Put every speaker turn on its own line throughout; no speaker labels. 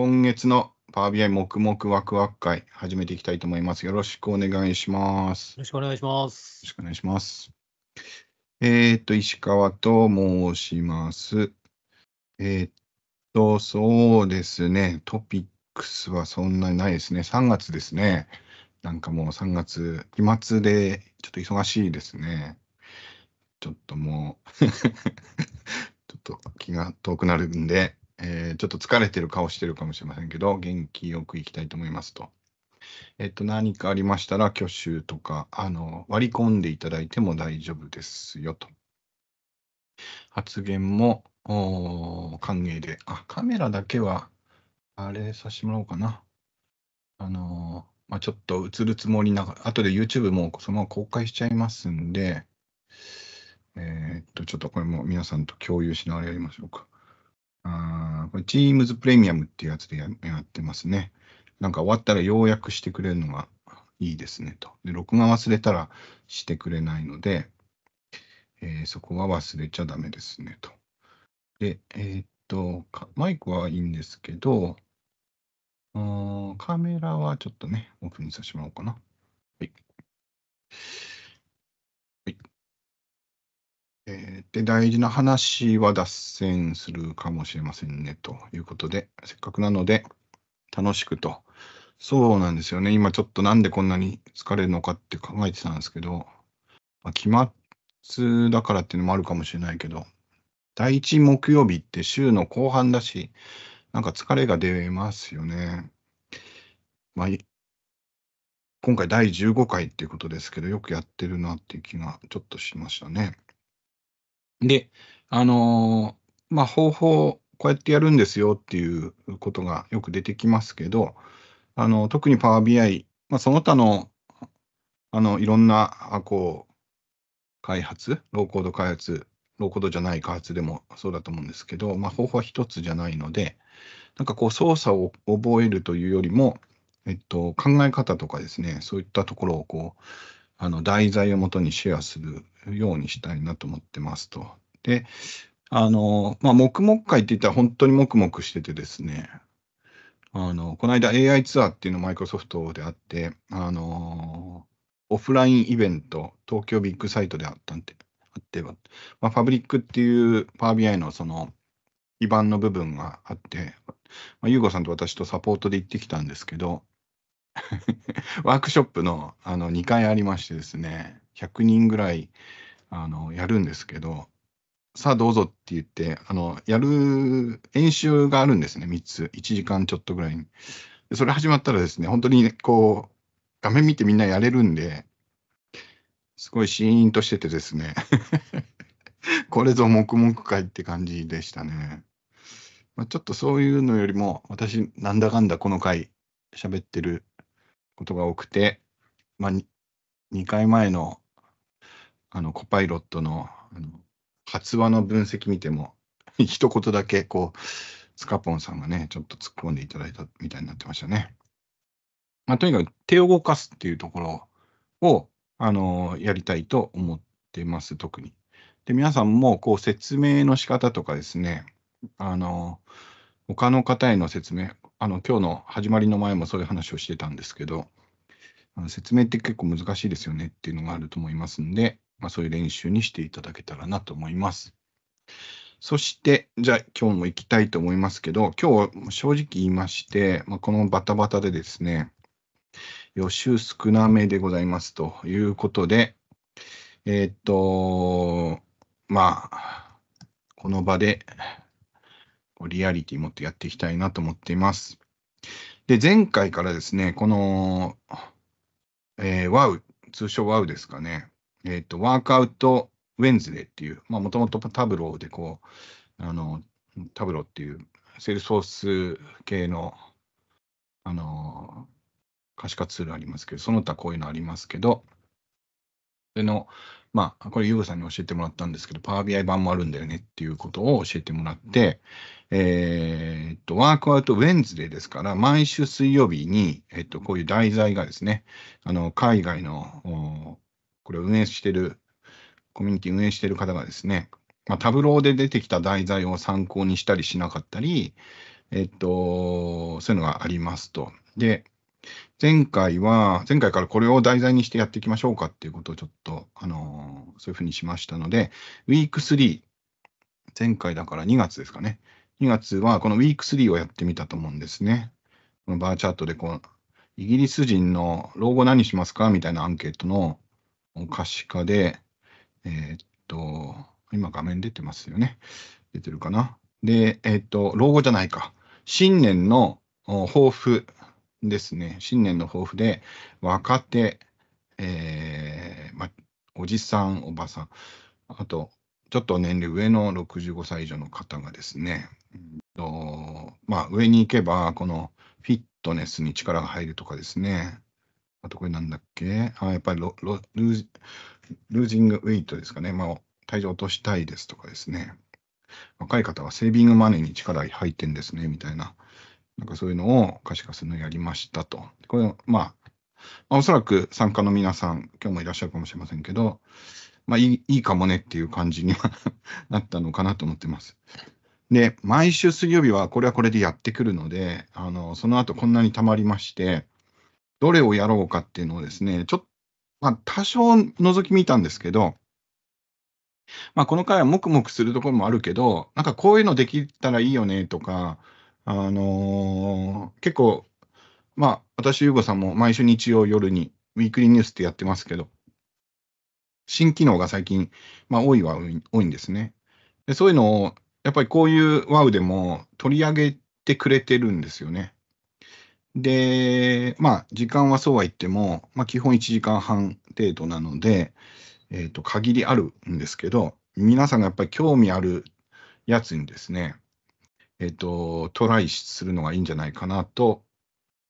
今月のパワー BI 黙々ワクワク会始めていきたいと思います。よろしくお願いします。
よろしくお願いします。
よろしくお願いします。えっ、と、石川と申します。えっ、と、そうですね。トピックスはそんなにないですね。3月ですね。なんかもう3月、期末でちょっと忙しいですね。ちょっともう ちょっと気が遠くなるんで、えー、ちょっと疲れてる顔してるかもしれませんけど、元気よくいきたいと思いますと。えっと、何かありましたら、挙手とか、あの、割り込んでいただいても大丈夫ですよと。発言も、歓迎で。あ、カメラだけは、あれさせてもらおうかな。あのまあ、ちょっと映るつもりながら、後で YouTube もそのまま公開しちゃいますんで、えー、っと、ちょっとこれも皆さんと共有しながらやりましょうか。あこれ、Teams プレミアムっていうやつでやってますね。なんか終わったら要約してくれるのがいいですねと。で、録画忘れたらしてくれないので、えー、そこは忘れちゃダメですねと。で、えー、っと、マイクはいいんですけど、カメラはちょっとね、オフにさせてもらおうかな。はい。えー、で、大事な話は脱線するかもしれませんね、ということで、せっかくなので、楽しくと。そうなんですよね。今ちょっとなんでこんなに疲れるのかって考えてたんですけど、まあ、期末だからっていうのもあるかもしれないけど、第1木曜日って週の後半だし、なんか疲れが出ますよね。まあ、今回第15回っていうことですけど、よくやってるなっていう気がちょっとしましたね。で、あのー、まあ、方法、こうやってやるんですよっていうことがよく出てきますけど、あの特に Power BI、まあ、その他のあのいろんなこう開発、ローコード開発、ローコードじゃない開発でもそうだと思うんですけど、まあ、方法は一つじゃないので、なんかこう操作を覚えるというよりも、えっと、考え方とかですね、そういったところをこうあの題材をもとにシェアするようにしたいなと思ってますと。で、あの、まあ、黙々会って言ったら本当に黙々しててですね、あの、この間 AI ツアーっていうのマイクロソフトであって、あの、オフラインイベント、東京ビッグサイトであったんで、あっては、まあ、ファブリックっていう Power BI のその基盤の部分があって、まあ、ユーゴさんと私とサポートで行ってきたんですけど、ワークショップのあの2回ありましてですね、100人ぐらいあのやるんですけど、さあどうぞって言って、あのやる演習があるんですね、3つ、1時間ちょっとぐらいに。それ始まったらですね、本当にこう、画面見てみんなやれるんで、すごいシーンとしててですね これぞ黙々会って感じでしたね。まあ、ちょっとそういうのよりも、私、なんだかんだこの回、喋ってることが多くて、まあ、2回前のあのコパイロットのあの発話の分析見ても、一言だけこう、スカポンさんがね、ちょっと突っ込んでいただいたみたいになってましたね。まあ、とにかく手を動かすっていうところを、あのやりたいと思ってます、特に。で、皆さんもこう説明の仕方とかですね、あの他の方への説明、あの今日の始まりの前もそういう話をしてたんですけど、あの説明って結構難しいですよねっていうのがあると思いますんで、まあ、そういう練習にしていただけたらなと思います。そして、じゃあ今日も行きたいと思いますけど、今日正直言いまして、まあ、このバタバタでですね、予習少なめでございますということで、えー、っと、まあ、この場でリアリティ持ってやっていきたいなと思っています。で、前回からですね、この、えー、WOW、通称 WOW ですかね、えっ、ー、と、ワークアウトウェンズデーっていう、まあ、もともとタブローでこう、あの、タブローっていう、セールスフォース系の、あの、可視化ツールありますけど、その他こういうのありますけど、での、まあ、これ、ユーゴさんに教えてもらったんですけど、パワービア版もあるんだよねっていうことを教えてもらって、えー、っと、ワークアウトウェンズデーですから、毎週水曜日に、えっと、こういう題材がですね、あの、海外の、これを運営してる、コミュニティ運営してる方がですね、まあ、タブローで出てきた題材を参考にしたりしなかったり、えっと、そういうのがありますと。で、前回は、前回からこれを題材にしてやっていきましょうかっていうことをちょっと、あのー、そういうふうにしましたので、ウィーク3、前回だから2月ですかね。2月はこのウィーク3をやってみたと思うんですね。このバーチャートでこう、イギリス人の老後何しますかみたいなアンケートの可視化で、えー、っと、今画面出てますよね。出てるかな。で、えー、っと、老後じゃないか。新年の抱負ですね。新年の抱負で、若手、えー、ま、おじさん、おばさん、あと、ちょっと年齢上の65歳以上の方がですね、とまあ、上に行けば、このフィットネスに力が入るとかですね。あとこれなんだっけあやっぱりロロルールージングウェイトですかね。まあ、体重落としたいですとかですね。若い方はセービングマネーに力入ってんですね、みたいな。なんかそういうのを可視化するのをやりましたと。これ、まあ、まあ、おそらく参加の皆さん、今日もいらっしゃるかもしれませんけど、まあいい、いいかもねっていう感じには なったのかなと思ってます。で、毎週水曜日はこれはこれでやってくるので、あの、その後こんなに溜まりまして、どれをやろうかっていうのをですね、ちょっと、まあ、多少覗き見たんですけど、まあ、この回はもくもくするところもあるけど、なんかこういうのできたらいいよねとか、あのー、結構、まあ、私、ゆうごさんも毎週日曜夜に、ウィークリーニュースってやってますけど、新機能が最近、まあ、多いは多いんですね。でそういうのをやっぱりこういうワウでも取り上げてくれてるんですよね。で、まあ、時間はそうは言っても、まあ、基本1時間半程度なので、えっ、ー、と、限りあるんですけど、皆さんがやっぱり興味あるやつにですね、えっ、ー、と、トライするのがいいんじゃないかなと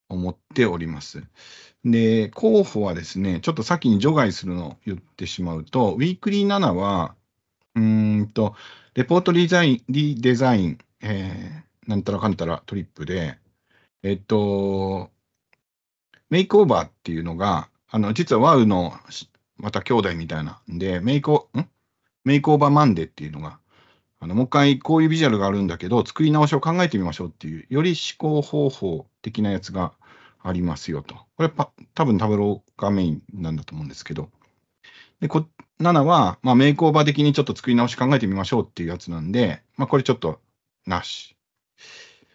思っております。で、候補はですね、ちょっと先に除外するのを言ってしまうと、ウィークリー7は、うんと、レポートリザイン、リデザイン、えー、なんたらかんたらトリップで、えっと、メイクオーバーっていうのが、あの、実はワウの、また兄弟みたいなんで、メイクオ、んメイクオーバーマンデーっていうのが、あの、もう一回こういうビジュアルがあるんだけど、作り直しを考えてみましょうっていう、より思考方法的なやつがありますよと。これた多分タブローがメインなんだと思うんですけど。で、こ7は、まあ、メイクオーバー的にちょっと作り直し考えてみましょうっていうやつなんで、まあ、これちょっとなし。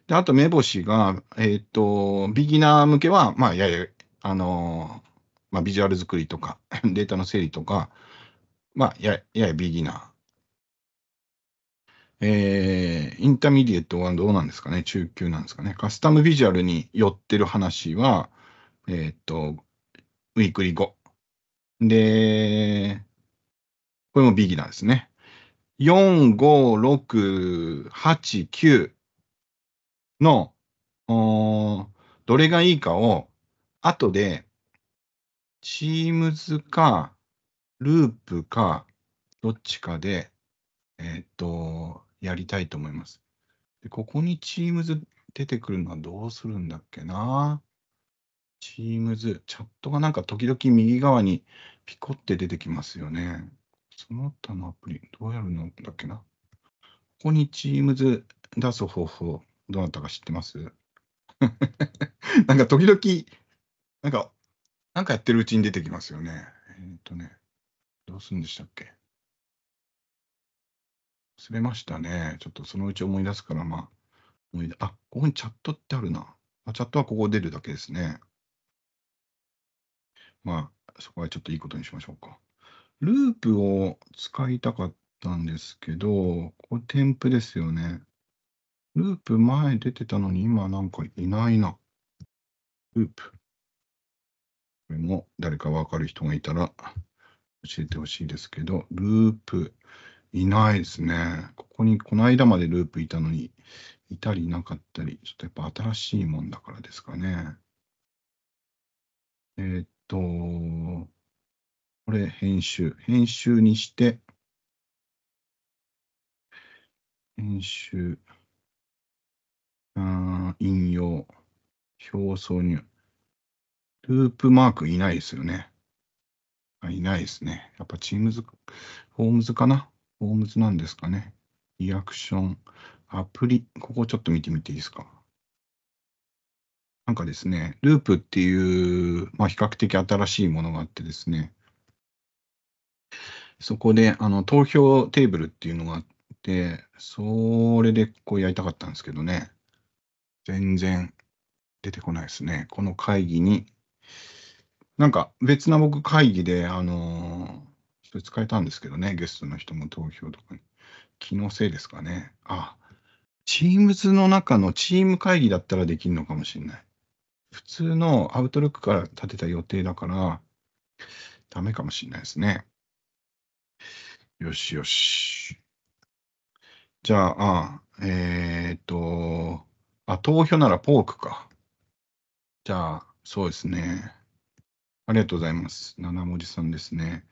で、あと目星が、えっ、ー、と、ビギナー向けは、まあ、やや、あのー、まあ、ビジュアル作りとか、データの整理とか、まあ、やややビギナー。えー、インターミディエットはどうなんですかね中級なんですかねカスタムビジュアルに寄ってる話は、えっ、ー、と、ウィークリー5。で、これもビギナーですね。4、5、6、8、9の、どれがいいかを、後で、チームズか、ループか、どっちかで、えー、っと、やりたいと思います。でここにチームズ出てくるのはどうするんだっけなチームズ、チャットがなんか時々右側にピコって出てきますよね。その他のアプリ、どうやるのだっけな。ここに Teams 出す方法、どなたか知ってます なんか時々、なんか、なんかやってるうちに出てきますよね。えっ、ー、とね、どうするんでしたっけ忘れましたね。ちょっとそのうち思い出すから、まあ、思いあ、ここにチャットってあるな。チャットはここ出るだけですね。まあ、そこはちょっといいことにしましょうか。ループを使いたかったんですけど、これ添付ですよね。ループ前出てたのに今なんかいないな。ループ。これも誰かわかる人がいたら教えてほしいですけど、ループいないですね。ここにこの間までループいたのに、いたりなかったり、ちょっとやっぱ新しいもんだからですかね。えー、っと、
これ、編集。編集にして、
編集、あ引用、表挿入。ループマークいないですよね。あいないですね。やっぱチームズ、ホームズかなホームズなんですかね。リアクション、アプリ、ここちょっと見てみていいですか。なんかですね、ループっていう、まあ、比較的新しいものがあってですね、そこで、あの、投票テーブルっていうのがあって、それでこうやりたかったんですけどね。全然出てこないですね。この会議に、なんか別な僕会議で、あのー、それ使えたんですけどね、ゲストの人も投票とかに。気のせいですかね。あ、チームズの中のチーム会議だったらできるのかもしれない。普通のアウトルックから立てた予定だから、ダメかもしれないですね。よしよし。じゃあ、あえー、っと、あ、投票ならポークか。じゃあ、そうですね。ありがとうございます。七文字さんですね。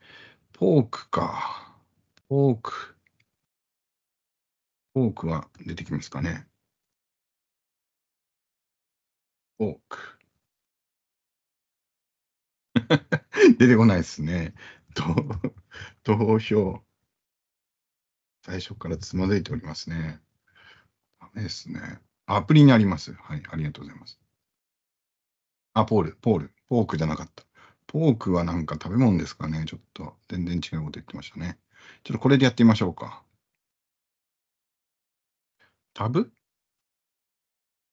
ポークか。ポーク。
ポークは出てきますかね。ポーク。出てこないで
すね。と、投票。最初からつまずいておりますね。ダメですね。アプリにあります。はい、ありがとうございます。あ、ポール、ポール、ポークじゃなかった。ポークはなんか食べ物ですかね。ちょっと全然違うこと言ってましたね。ちょっとこれでやってみましょうか。
タブ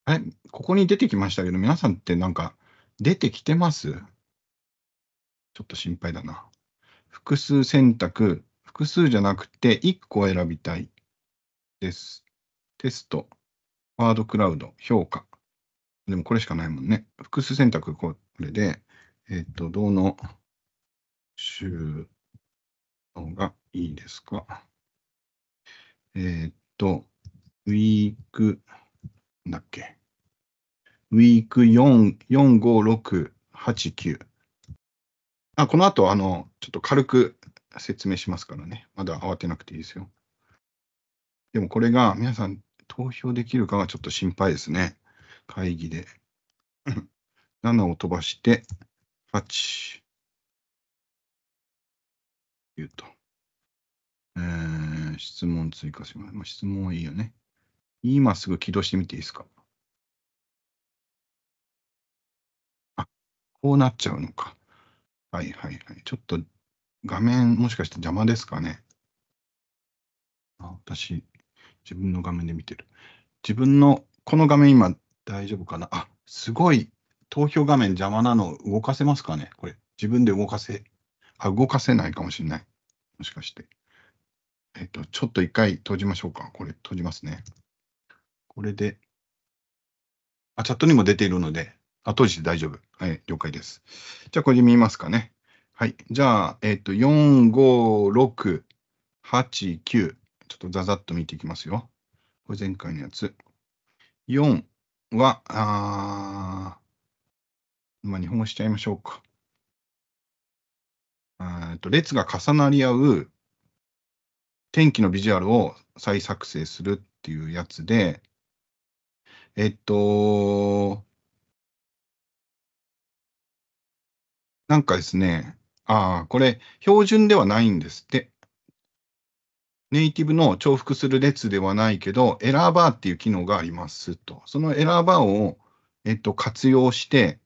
え、ここに出て
きましたけど、皆さんってなんか出てきてますちょっと心配だな。複数選択、複数じゃなくて1個選びたいです。テスト、ワードクラウド、評価。でもこれしかないもんね。複数選択これで、えっ、ー、と、どの集、のがいいですか。えっ、ー、と、ウィーク、なんだっけ。ウィーク4、4、5、6、8、9。あ、この後、あの、ちょっと軽く説明しますからね。まだ慌てなくていいですよ。でもこれが皆さん投票できるかがちょっと心配ですね。会議で。7 を飛ばして、8。
言うと。えー、質問追加します。まあ、質問はいいよね。今すぐ起動してみていいですかあ、こうなっちゃうのか。はいはいはい。ち
ょっと画面もしかして邪魔ですかねあ私、自分の画面で見てる。自分の、この画面今大丈夫かなあ、すごい投票画面邪魔なの動かせますかねこれ、自分で動かせ、あ、動かせないかもしれない。もしかして。えっと、ちょっと一回閉じましょうか。これ、閉じますね。これで、あ、チャットにも出ているので、あ、閉じて大丈夫。はい、了解です。じゃあ、これで見ますかね。はい。じゃあ、えっ、と、4、5、6、8、9。ちょっとざざっと見ていきますよ。これ前回のやつ。4は、あまあ、日本語しちゃいましょうか。えっと、列が重なり合う天気のビジュアルを再作成するっていうやつで、えっと、
なんかですね、あ
あ、これ、標準ではないんですって。ネイティブの重複する列ではないけど、エラーバーっていう機能がありますと。そのエラーバーを、えっと、活用して、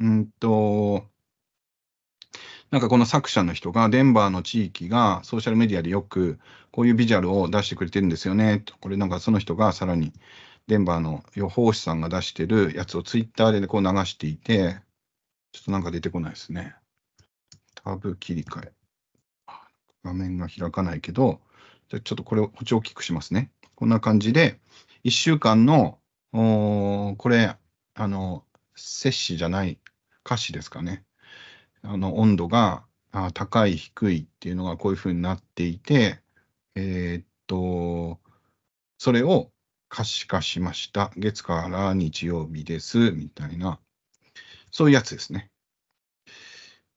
うんと、なんかこの作者の人が、デンバーの地域がソーシャルメディアでよくこういうビジュアルを出してくれてるんですよね。これなんかその人がさらにデンバーの予報士さんが出してるやつをツイッターでこう流していて、ちょっとなんか出てこないですね。タブ切り替え。画面が開かないけど、じゃちょっとこれを補聴大きくしますね。こんな感じで、1週間の、これ、あの、摂氏じゃない歌詞ですかね。あの、温度が高い、低いっていうのがこういうふうになっていて、えー、っと、それを可視化しました。月から日曜日です、みたいな。そういうやつですね。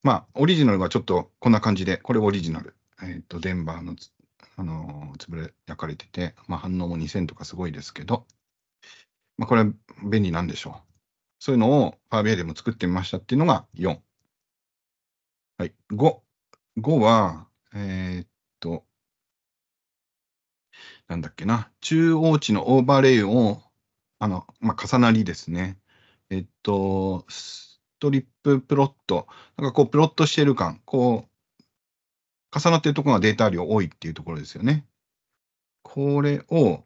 まあ、オリジナルはちょっとこんな感じで、これオリジナル。えっ、ー、と、デンバーのあのー、潰れ、焼かれてて、まあ、反応も2000とかすごいですけど、まあ、これは便利なんでしょう。そういうのをファーベイでも作ってみましたっていうのが4。はい。5。5は、えー、っと、なんだっけな。中央値のオーバーレイを、あの、まあ、重なりですね。えっと、トリッププロット、なんかこう、プロットしてる感、こう、重なってるところがデータ量多いっていうところですよね。これを、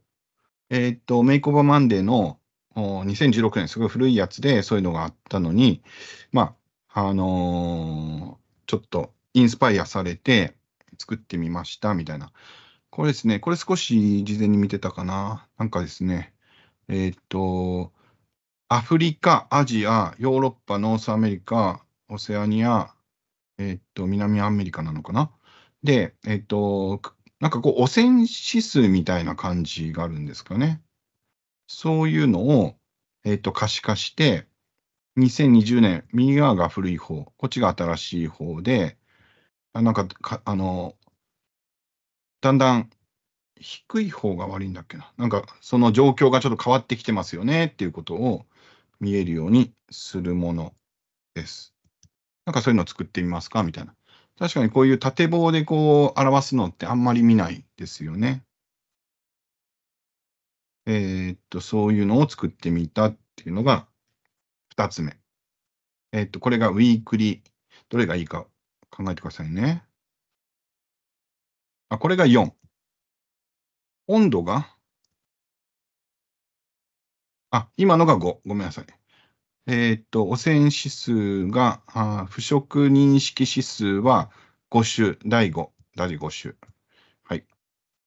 えー、っと、メイクオブマンデーの2016年、すごい古いやつでそういうのがあったのに、まあ、あのー、ちょっとインスパイアされて作ってみましたみたいな。これですね、これ少し事前に見てたかな。なんかですね、えー、っと、アフリカ、アジア、ヨーロッパ、ノースアメリカ、オセアニア、えっと、南アメリカなのかな。で、えっと、なんかこう、汚染指数みたいな感じがあるんですかね。そういうのを、えっと、可視化して、2020年、右側が古い方、こっちが新しい方で、なんかか、あの、だんだん低い方が悪いんだっけな。なんか、その状況がちょっと変わってきてますよねっていうことを、見えるようにするものです。なんかそういうのを作ってみますかみたいな。確かにこういう縦棒でこう表すのってあんまり見ないですよね。えー、っと、そういうのを作ってみたっていうのが二つ目。えー、っと、これがウィークリー。どれがいいか考えて
くださいね。あ、これが4。温
度があ、今のが5。ごめんなさい。えー、っと、汚染指数が、あ腐食認識指数は5種、第5、第5種。はい。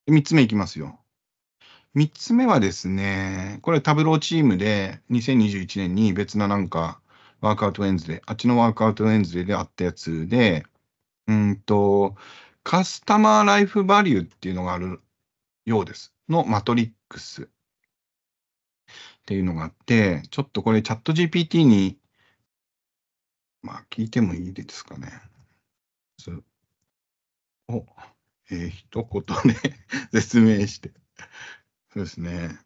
3つ目いきますよ。3つ目はですね、これタブローチームで2021年に別ななんかワークアウトウェンズで、あっちのワークアウトウェンズでであったやつで、うんと、カスタマーライフバリューっていうのがあるようです。のマトリックス。っていうのがあって、ちょっとこれチャット GPT に、まあ聞いてもいいですかね。
お、えー、一言で 説明して。
そうですね。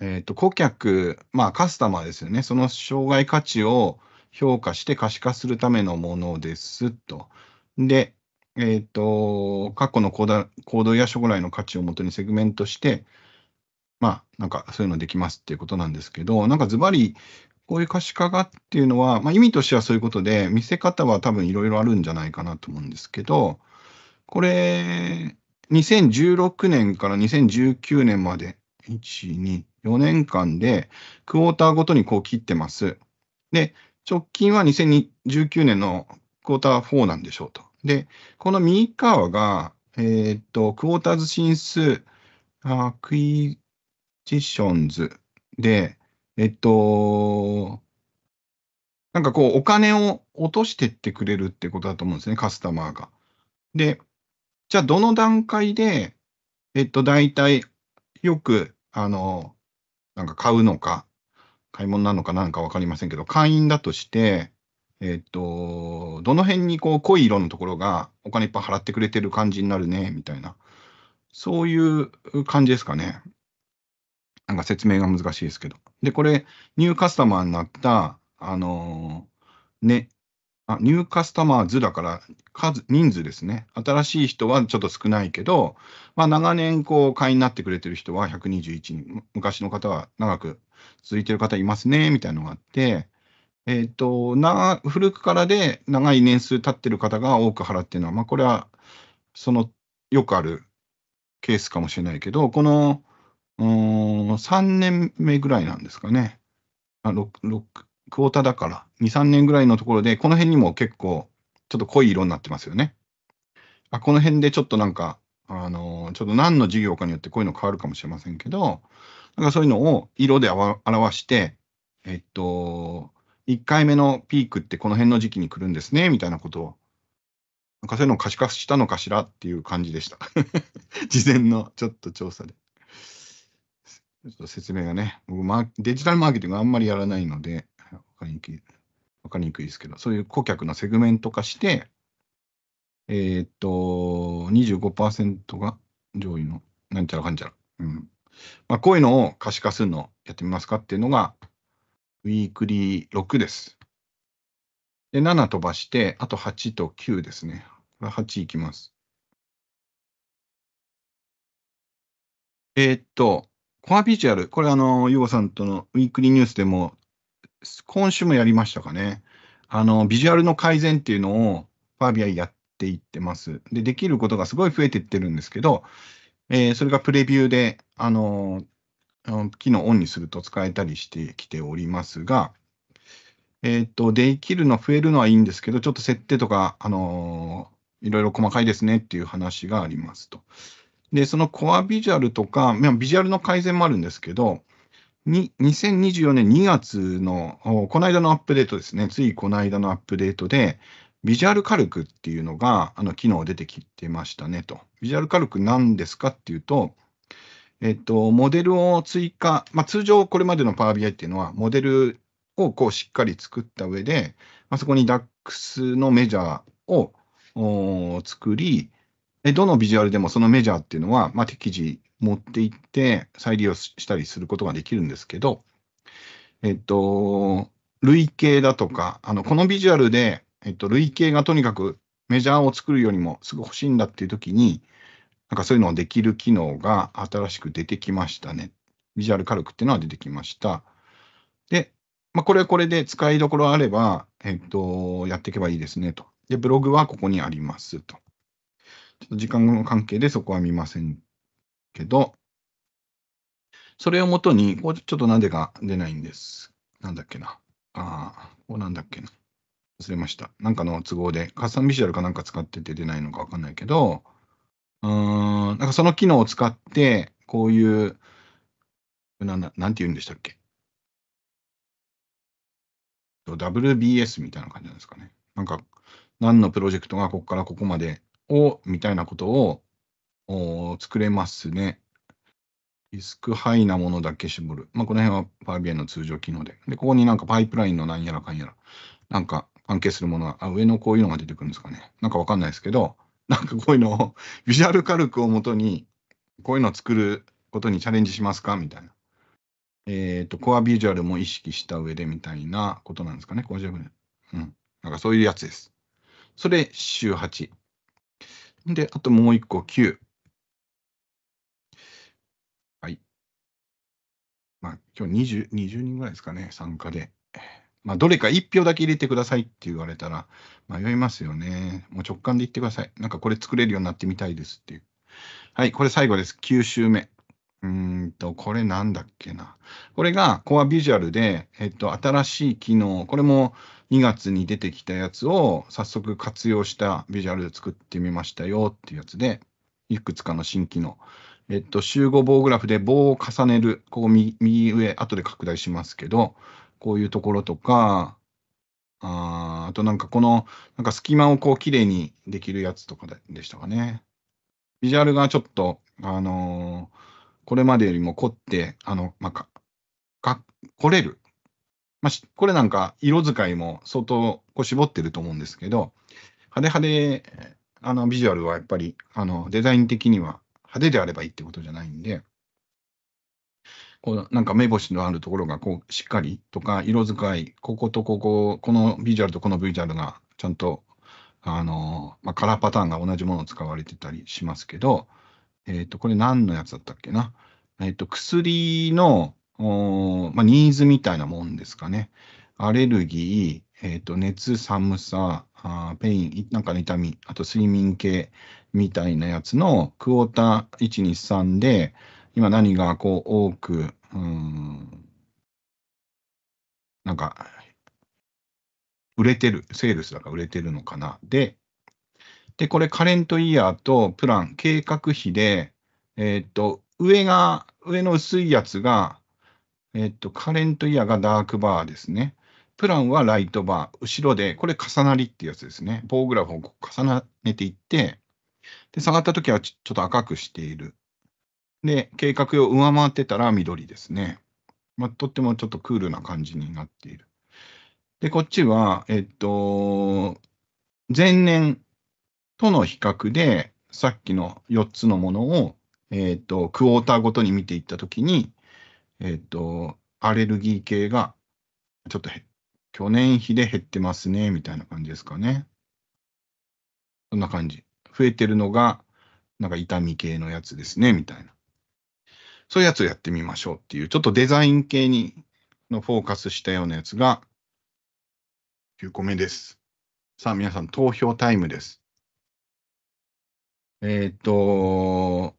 えっ、ー、と、顧客、まあカスタマーですよね。その障害価値を評価して可視化するためのものですと。で、えっ、ー、と、過去の行動や将来の価値をもとにセグメントして、まあ、なんかそういうのできますっていうことなんですけど、なんかズバリ、こういう可視化がっていうのは、まあ、意味としてはそういうことで、見せ方は多分いろいろあるんじゃないかなと思うんですけど、これ、2016年から2019年まで、1、2、4年間で、クォーターごとにこう切ってます。で、直近は2019年のクォーター4なんでしょうと。で、この右側が、えー、っと、クォーターズ進出、あクイションズで、えっと、なんかこう、お金を落としてってくれるってことだと思うんですね、カスタマーが。で、じゃあ、どの段階で、えっと、大体、よく、あの、なんか買うのか、買い物なのかなんかわかりませんけど、会員だとして、えっと、どの辺にこう濃い色のところがお金いっぱい払ってくれてる感じになるね、みたいな。そういう感じですかね。なんか説明が難しいですけど。で、これ、ニューカスタマーになった、あのー、ね、あ、ニューカスタマー図だから、数、人数ですね。新しい人はちょっと少ないけど、まあ、長年、こう、会員になってくれてる人は121人、昔の方は長く続いてる方いますね、みたいなのがあって、えっ、ー、と、な、古くからで長い年数経ってる方が多く払ってるのは、まあ、これは、その、よくあるケースかもしれないけど、この、3年目ぐらいなんですかね。あ6、6、クォーターだから、2、3年ぐらいのところで、この辺にも結構、ちょっと濃い色になってますよね。あ、この辺でちょっとなんか、あの、ちょっと何の授業かによってこういうの変わるかもしれませんけど、なんかそういうのを色で表して、えっと、1回目のピークってこの辺の時期に来るんですね、みたいなことを、なんかそういうのを可視化したのかしらっていう感じでした。事前のちょっと調査で。ちょっと説明がね、僕マデジタルマーケティングあんまりやらないので、わかりにくい、わかりにくいですけど、そういう顧客のセグメント化して、えー、っと、25%が上位の、なんちゃらかんちゃら。うん。まあ、こういうのを可視化するのやってみますかっていうのが、ウィークリー6です。で、7飛ばして、あと8と9ですね。これ8いきます。えー、っと、コアビジュアル、これあの、ゆうごさんとのウィークリーニュースでも、今週もやりましたかね。あの、ビジュアルの改善っていうのを、ファビアやっていってます。で、できることがすごい増えていってるんですけど、えー、それがプレビューで、あの、機能オンにすると使えたりしてきておりますが、えっ、ー、と、できるの増えるのはいいんですけど、ちょっと設定とか、あのいろいろ細かいですねっていう話がありますと。で、そのコアビジュアルとか、ビジュアルの改善もあるんですけど、2024年2月の、この間のアップデートですね、ついこの間のアップデートで、ビジュアルカルクっていうのが、あの、機能出てきてましたねと。ビジュアルカルク何ですかっていうと、えっと、モデルを追加、まあ、通常これまでの Power BI っていうのは、モデルをこうしっかり作った上で、まあ、そこに DAX のメジャーを作り、えどのビジュアルでもそのメジャーっていうのは、まあ、適時持っていって再利用したりすることができるんですけど、えっと、類型だとか、あのこのビジュアルで、えっと、類型がとにかくメジャーを作るよりもすぐ欲しいんだっていう時に、なんかそういうのをできる機能が新しく出てきましたね。ビジュアル軽くっていうのは出てきました。で、まあ、これはこれで使いどころあれば、えっと、やっていけばいいですねと。で、ブログはここにありますと。時間の関係でそこは見ませんけど、それをもとに、こうちょっとなんでか出ないんです。なんだっけな。ああ、こうなんだっけな。忘れました。なんかの都合で、カスタムビジュアルかなんか使ってて出ないのかわかんないけど、うん、なんかその機能を使って、こういう、なんなんて言うんでしたっけ。WBS みたいな感じなんですかね。なんか、何のプロジェクトがここからここまでを、みたいなことを作れますね。リスクハイなものだけ絞る。まあ、この辺は Power BI の通常機能で。で、ここになんかパイプラインのなんやらかんやら、なんか関係するものが、あ、上のこういうのが出てくるんですかね。なんかわかんないですけど、なんかこういうのを、ビジュアルカルクをもとに、こういうのを作ることにチャレンジしますかみたいな。えっ、ー、と、コアビジュアルも意識した上でみたいなことなんですかね。コアジャブうん。なんかそういうやつです。それ、週8。で、あともう一個、9。はい。まあ、今日 20, 20人ぐらいですかね、参加で。まあ、どれか1票だけ入れてくださいって言われたら迷いますよね。もう直感で言ってください。なんかこれ作れるようになってみたいですっていう。はい、これ最後です。9週目。うーんと、これなんだっけな。これが Core Visual で、えっと、新しい機能、これも2月に出てきたやつを早速活用したビジュアルで作ってみましたよっていうやつで、いくつかの新機能。えっと、集合棒グラフで棒を重ねる、こう右上、後で拡大しますけど、こういうところとか、ああとなんかこの、なんか隙間をこう綺麗にできるやつとかでしたかね。ビジュアルがちょっと、あのーこれまでよりも凝って、あの、まあ、か、か、凝れる。まあ、これなんか色使いも相当こう絞ってると思うんですけど、派手派手、あのビジュアルはやっぱりあのデザイン的には派手であればいいってことじゃないんで、こうなんか目星のあるところがこうしっかりとか、色使い、こことここ、このビジュアルとこのビジュアルがちゃんと、あの、まあ、カラーパターンが同じものを使われてたりしますけど、えっ、ー、と、これ何のやつだったっけな。えっ、ー、と、薬の、まあ、ニーズみたいなもんですかね。アレルギー、えっ、ー、と、熱、寒さ、あペイン、なんか痛み、あと睡眠系みたいなやつのクオーター123で、今何がこう多く、うん、なんか、売れてる、セールスだから売れてるのかな。で、で、これカレントイヤーとプラン、計画費で、えっ、ー、と、上が、上の薄いやつが、えっ、ー、と、カレントイヤーがダークバーですね。プランはライトバー。後ろで、これ重なりっていうやつですね。棒グラフを重ねていって、で、下がった時はちょっと赤くしている。で、計画を上回ってたら緑ですね。まあ、とってもちょっとクールな感じになっている。で、こっちは、えっと、前年との比較で、さっきの4つのものを、えっ、ー、と、クォーターごとに見ていったときに、えっ、ー、と、アレルギー系が、ちょっと去年比で減ってますね、みたいな感じですかね。そんな感じ。増えてるのが、なんか痛み系のやつですね、みたいな。そういうやつをやってみましょうっていう、ちょっとデザイン系にのフォーカスしたようなやつが9個目です。さあ皆さん投票タイムです。えっ、ー、と、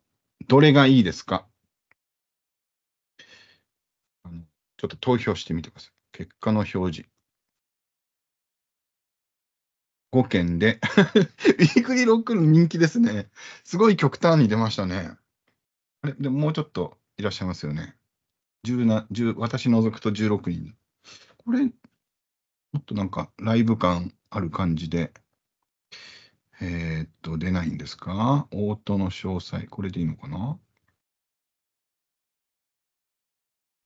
どれがいいですかちょっと
投票してみてください。結果の表示。5件で。ウ ィークリーロックの人気ですね。すごい極端に出ましたね。あれ、でももうちょっといらっしゃいますよね。17 1私除くと16人。これ、もっとなんかライブ感ある感じで、えー、っと、出ないんですか応答の詳細。これで
いいのかな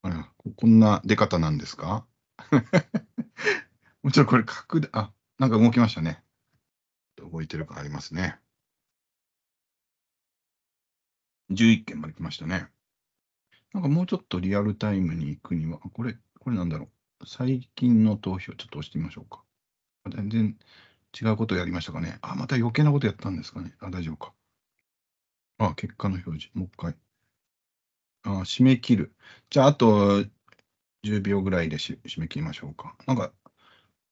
あら、こんな出方なんですか もちろんこれ拡大、あ、なんか動きましたね。動いてる感ありますね。
11件まで来ましたね。なんかもうちょっとリアルタイムに行くには、これ、これなんだろう。最近の投票、ちょっと押してみましょうか。全然、違うことをやりましたかね。あ、また余計なことやったんですかね。あ、大丈夫か。あ、結果の表示。もう一回。あ、締め切る。じゃあ、あと10秒ぐらいで締め切りましょうか。なんか、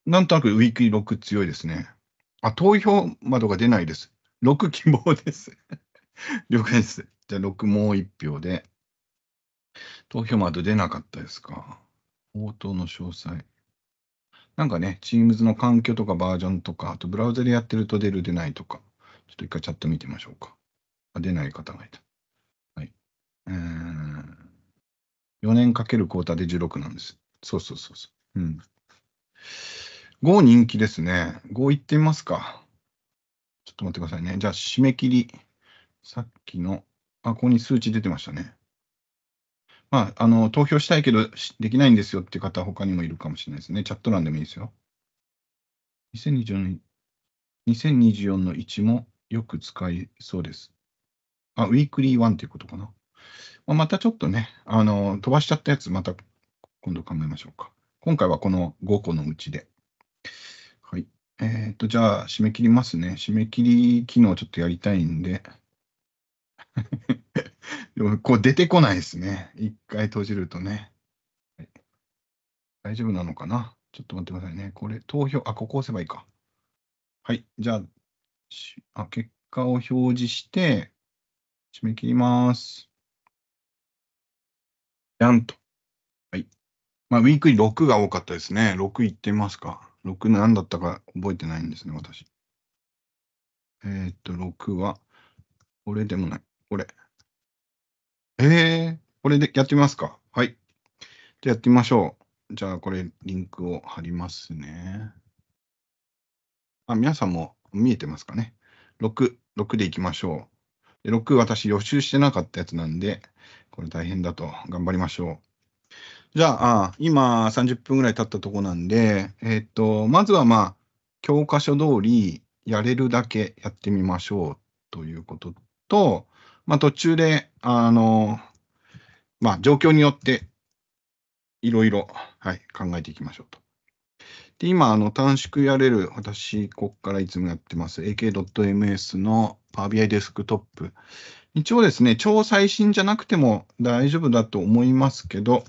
なんとなくウィークリー6強いですね。あ、投票窓が出ないです。6希望です。了解です。じゃあ、6もう1票で。投票窓出なかったですか。応答の詳細。なんかね、Teams の環境とかバージョンとか、あとブラウザでやってると出る出ないとか、ちょっと一回チャット見てみましょうか。あ出ない方がいた。はい。うー、4年かけるクォーターで16なんです。そうそうそうそう。うん。5人気ですね。5行ってみますか。ちょっと待ってくださいね。じゃあ、締め切り。さっきの、あ、ここに数値出てましたね。まあ、あの投票したいけどできないんですよっていう方は他にもいるかもしれないですね。チャット欄でもいいですよ。2024, 2024の1もよく使いそうです。あ、ウィークリー1ということかな。まあ、またちょっとね、あの飛ばしちゃったやつ、また今度考えましょうか。今回はこの5個のうちで。はい。えっ、ー、と、じゃあ、締め切りますね。締め切り機能ちょっとやりたいんで。こう出てこないですね。一回閉じるとね。はい、大丈夫なのかなちょっと待ってくださいね。これ、投票、あ、ここ押せばいいか。はい。じゃあ、あ結果を表示して、締め切ります。じゃんと。はい。まあ、ウィークに6が多かったですね。6いってみますか。6何だったか覚えてないんですね、私。えー、っと、6は、これでもない。これ。ええこれでやってみますか。はい。じゃあやってみましょう。じゃあ、これ、リンクを貼りますね。あ、皆さんも見えてますかね。6、6でいきましょう。6、私予習してなかったやつなんで、これ大変だと頑張りましょう。じゃあ、今30分ぐらい経ったとこなんで、えー、っと、まずはまあ、教科書通りやれるだけやってみましょうということと、まあ、途中で、あの、まあ、状況によって、いろいろ、はい、考えていきましょうと。で、今、あの、短縮やれる、私、ここからいつもやってます、ak.ms の Power BI デスクトップ。一応ですね、超最新じゃなくても大丈夫だと思いますけど、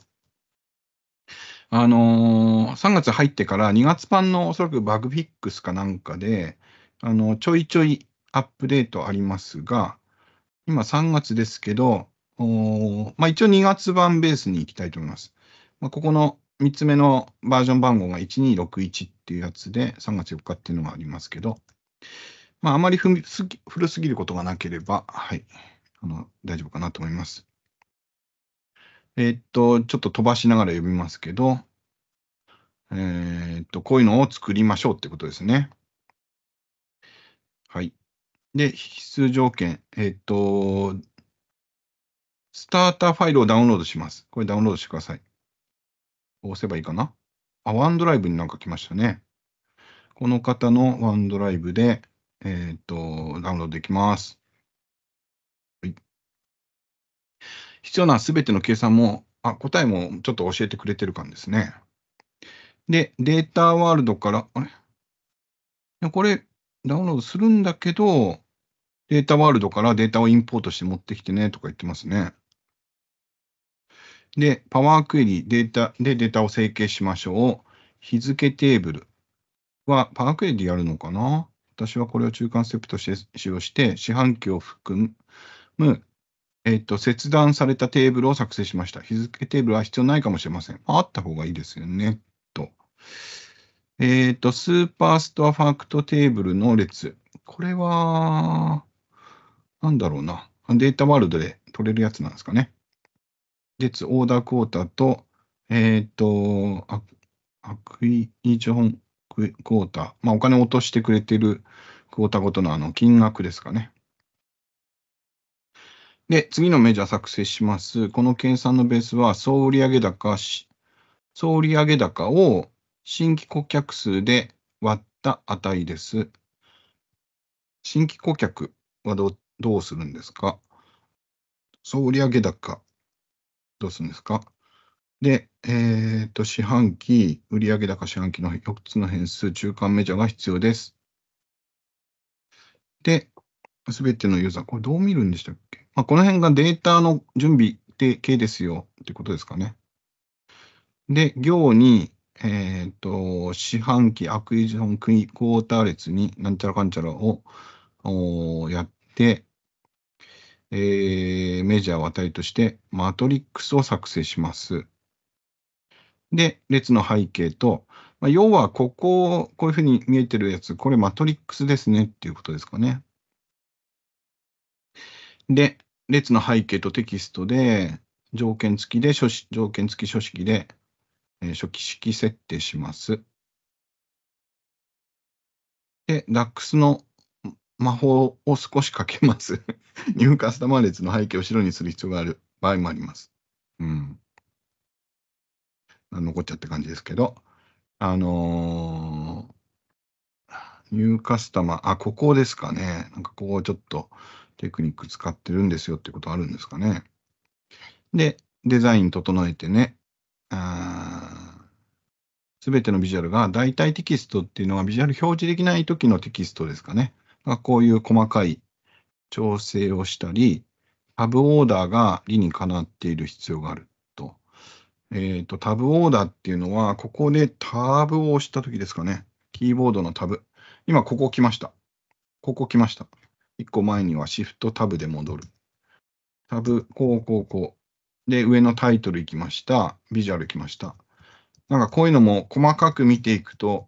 あのー、3月入ってから2月版のおそらくバグフィックスかなんかで、あの、ちょいちょいアップデートありますが、今3月ですけど、まあ、一応2月版ベースに行きたいと思います。まあ、ここの3つ目のバージョン番号が1261っていうやつで、3月4日っていうのがありますけど、まあ、あまり古すぎることがなければ、はい、あの大丈夫かなと思います。えー、っと、ちょっと飛ばしながら読みますけど、えー、っと、こういうのを作りましょうってことですね。で、必須条件。えっ、と、スターターファイルをダウンロードします。これダウンロードしてください。押せばいいかな。あ、ワンドライブになんか来ましたね。この方のワンドライブで、えっ、と、ダウンロードできます。はい、必要なすべての計算も、あ、答えもちょっと教えてくれてる感ですね。で、データワールドから、あれこれ、ダウンロードするんだけど、データワールドからデータをインポートして持ってきてねとか言ってますね。で、パワークエリデータでデータを整形しましょう。日付テーブルはパワークエリでやるのかな私はこれを中間ステップとして使用して、四半期を含む、えっ、ー、と、切断されたテーブルを作成しました。日付テーブルは必要ないかもしれません。あった方がいいですよね、と。えっ、ー、と、スーパーストアファクトテーブルの列。これは、なんだろうな、データワールドで取れるやつなんですかね。月オーダークォーターと、えっ、ー、と、アアクイジョンクォーター、まあ、お金を落としてくれてるクォーターごとのあの金額ですかね。で、次のメジャー作成します。この計算のベースは、総売上高、総売上高を新規顧客数で割った値です。新規顧客はどっどうするんですか総売上高、どうするんですかで、えっ、ー、と、四半期、売上高四半期の4つの変数、中間メジャーが必要です。で、すべてのユーザー、これどう見るんでしたっけ、まあ、この辺がデータの準備で系ですよってことですかね。で、行に、えっ、ー、と、四半期、アクイジョンクイ、クォーター列になんちゃらかんちゃらをやって、えー、メジャーを値としてマトリックスを作成します。で、列の背景と、まあ、要はここ、こういうふうに見えてるやつ、これマトリックスですねっていうことですかね。で、列の背景とテキストで、条件付きで書、条件付き書式で、えー、初期式設定します。で、DAX の魔法を少しかけます。ニューカスタマー列の背景を白にする必要がある場合もあります。うん。残っちゃって感じですけど、あのー、ニューカスタマー、あ、ここですかね。なんかここちょっとテクニック使ってるんですよってことあるんですかね。で、デザイン整えてね、すべてのビジュアルが代替テキストっていうのはビジュアル表示できない時のテキストですかね。がこういう細かい調整をしたり、タブオーダーが理にかなっている必要があると。えっ、ー、と、タブオーダーっていうのは、ここでタブを押したときですかね。キーボードのタブ。今、ここ来ました。ここ来ました。1個前にはシフトタブで戻る。タブ、こう、こう、こう。で、上のタイトル行きました。ビジュアル行きました。なんかこういうのも細かく見ていくと、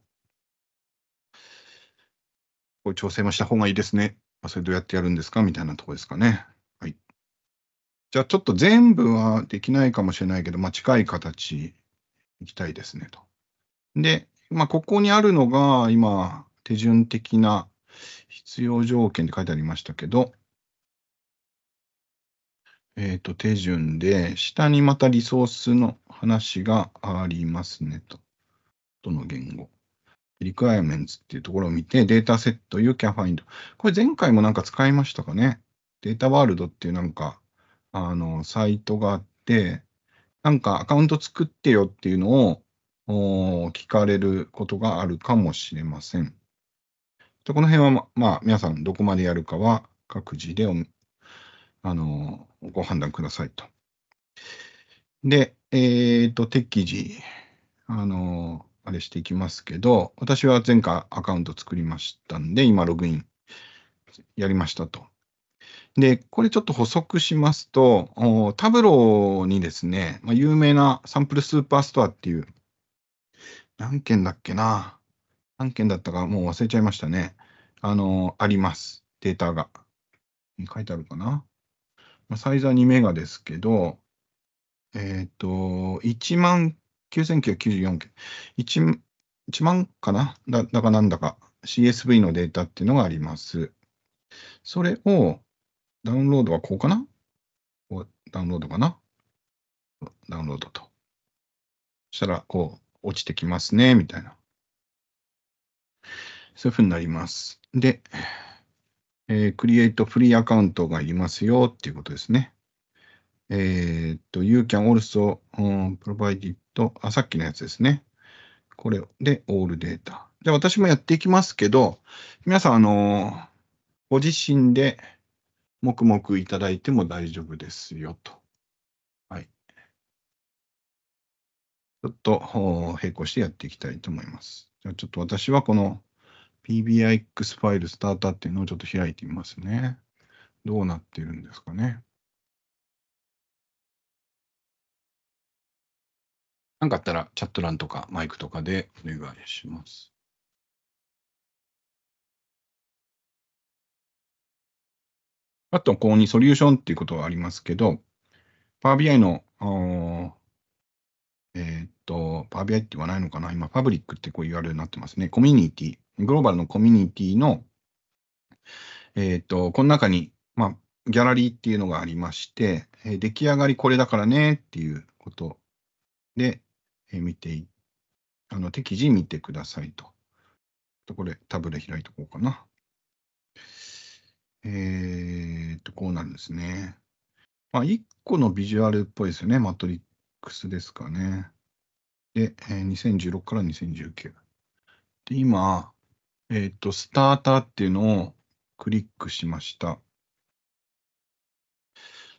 こう調整もした方がいいですね。それどうやってやるんですかみたいなとこですかね。はい。じゃあちょっと全部はできないかもしれないけど、まあ、近い形いきたいですねと。で、まあ、ここにあるのが今、手順的な必要条件って書いてありましたけど、えっ、ー、と、手順で、下にまたリソースの話がありますねと。どの言語リクイアメンツっていうところを見て、データセット、ユーキャファインド。これ前回もなんか使いましたかね。データワールドっていうなんか、あの、サイトがあって、なんかアカウント作ってよっていうのを聞かれることがあるかもしれません。でこの辺はま、あ、皆さんどこまでやるかは各自であのご判断くださいと。で、えっ、ー、と、適時、あの、あれしていきますけど、私は前回アカウント作りましたんで、今ログインやりましたと。で、これちょっと補足しますと、タブローにですね、まあ、有名なサンプルスーパーストアっていう、何件だっけな何件だったかもう忘れちゃいましたね。あの、あります。データが。書いてあるかな、まサイズは2メガですけど、えっ、ー、と、1万9994件。1, 万かなだだかなんだか CSV のデータっていうのがあります。それをダウンロードはこうかなダウンロードかなダウンロードと。そしたら、こう、落ちてきますね、みたいな。そういうふうになります。で、えー、クリエイトフリーアカウントがいりますよっていうことですね。えー、っと、you can also、um, provide it あ、さっきのやつですね。これで all data。じゃあ私もやっていきますけど、皆さん、あの、ご自身で黙々いただいても大丈夫ですよと。はい。ちょっと並行してやっていきたいと思います。じゃあちょっと私はこの PBIX ファイルスターターっていうのをちょっと開いてみますね。どうなってるんですかね。
何かあったらチャット欄とかマイクとかでお願いします。あと、ここにソリューションっていうことはありま
すけど、Power BI の、えー、っと、Power BI って言わないのかな今、パブリックってこう URL になってますね。コミュニティ、グローバルのコミュニティの、えー、っと、この中に、まあ、ギャラリーっていうのがありまして、えー、出来上がりこれだからねっていうことで、見て、あの適時見てくださいと。とこれ、タブで開いておこうかな。えー、っと、こうなるんですね。まあ、1個のビジュアルっぽいですよね。マトリックスですかね。で、えー、2016から2019。で、今、えー、っと、スターターっていうのをクリックしました。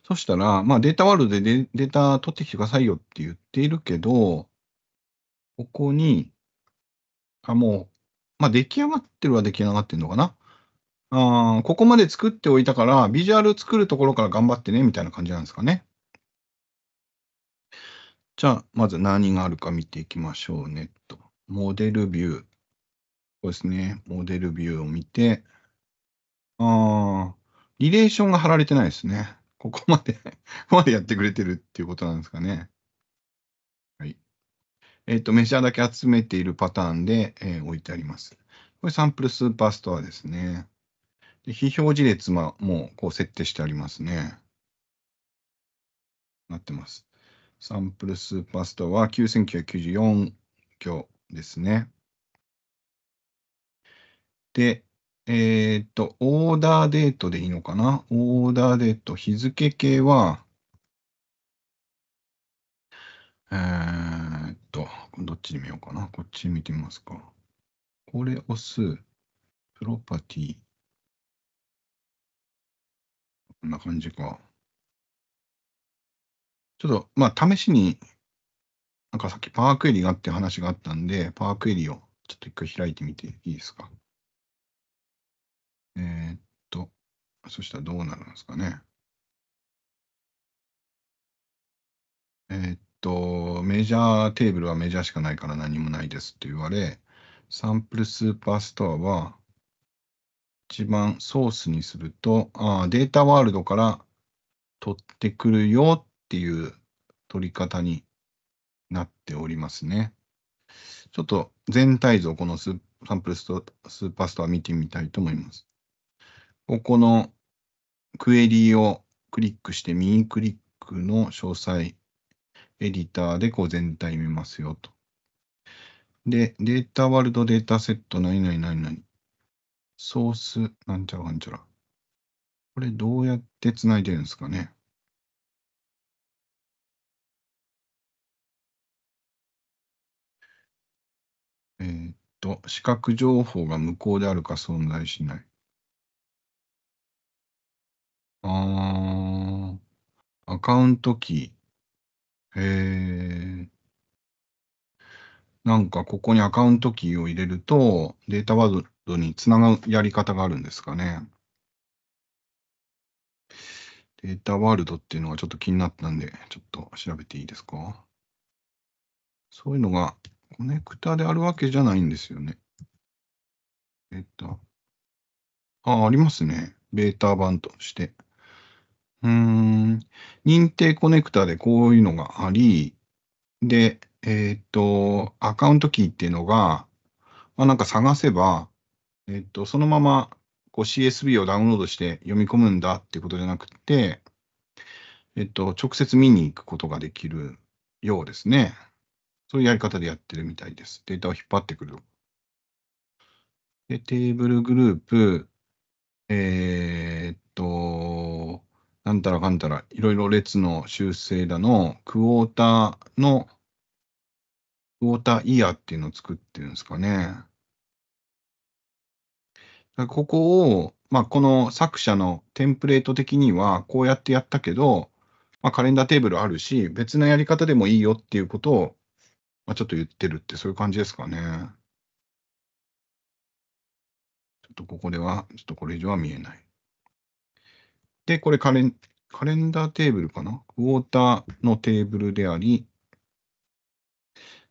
そしたら、まあ、データワールドでデータ取ってきてくださいよって言っているけど、ここに、あ、もう、まあ、出来上がってるは出来上がってるのかな。あここまで作っておいたから、ビジュアル作るところから頑張ってね、みたいな感じなんですかね。じゃあ、まず何があるか見ていきましょうね、と。モデルビュー。そうですね。モデルビューを見て、あリレーションが貼られてないですね。ここまでここ までやってくれてるっていうことなんですかね。えっと、メジャーだけ集めているパターンで、えー、置いてあります。これサンプルスーパーストアですね。で非表示列、は、もうこう設定してありますね。なってます。サンプルスーパーストアは9994挙ですね。で、えー、っと、オーダーデートでいいのかなオーダーデート、日付系は、えーえっと、
どっちで見ようかな。こっち見てみますか。これ押す、プロパティ。こんな感じか。
ちょっと、まあ、試しに、なんかさっきパワークエリがあって話があったんで、パワークエリをちょっと一回開いてみていいですか。えー、っと、そしたらどうなるんですかね。えー、っと、メジャーテーブルはメジャーしかないから何もないですって言われ、サンプルスーパーストアは、一番ソースにするとあ、データワールドから取ってくるよっていう取り方になっておりますね。ちょっと全体像、このスサンプルストスーパーストア見てみたいと思います。ここのクエリをクリックして右クリックの詳細エディターでこう全体見ますよと。で、データワールドデータセット何々何々。ソースなんちゃらなんちゃら。これどうやってつないでるんですかね。
えっと、視覚情報が無効であるか存在しない。あ
ー、アカウントキー。へえ。なんかここにアカウントキーを入れると、データワードにつながるやり方があるんですかね。データワールドっていうのがちょっと気になったんで、ちょっと調べていいですかそういうのがコネクタであるわけじゃないんですよね。えっと。あ、ありますね。ベータ版として。うん、認定コネクタでこういうのがあり、で、えっ、ー、と、アカウントキーっていうのが、まあ、なんか探せば、えっ、ー、と、そのままこう CSV をダウンロードして読み込むんだってことじゃなくて、えっ、ー、と、直接見に行くことができるようですね。そういうやり方でやってるみたいです。データを引っ張ってくる。で、テーブルグループ、えっと、なんたらかんたら、いろいろ列の修正だの、クォーターの、クォーターイヤーっていうのを作ってるんですかね。ここを、まあ、この作者のテンプレート的には、こうやってやったけど、まあ、カレンダーテーブルあるし、別なやり方でもいいよっていうことを、まあ、ちょっと言ってるって、そういう感じですかね。ちょっとここでは、ちょっとこれ以上は見えない。で、これカレンカレンダーテーブルかなクォーターのテーブルであり、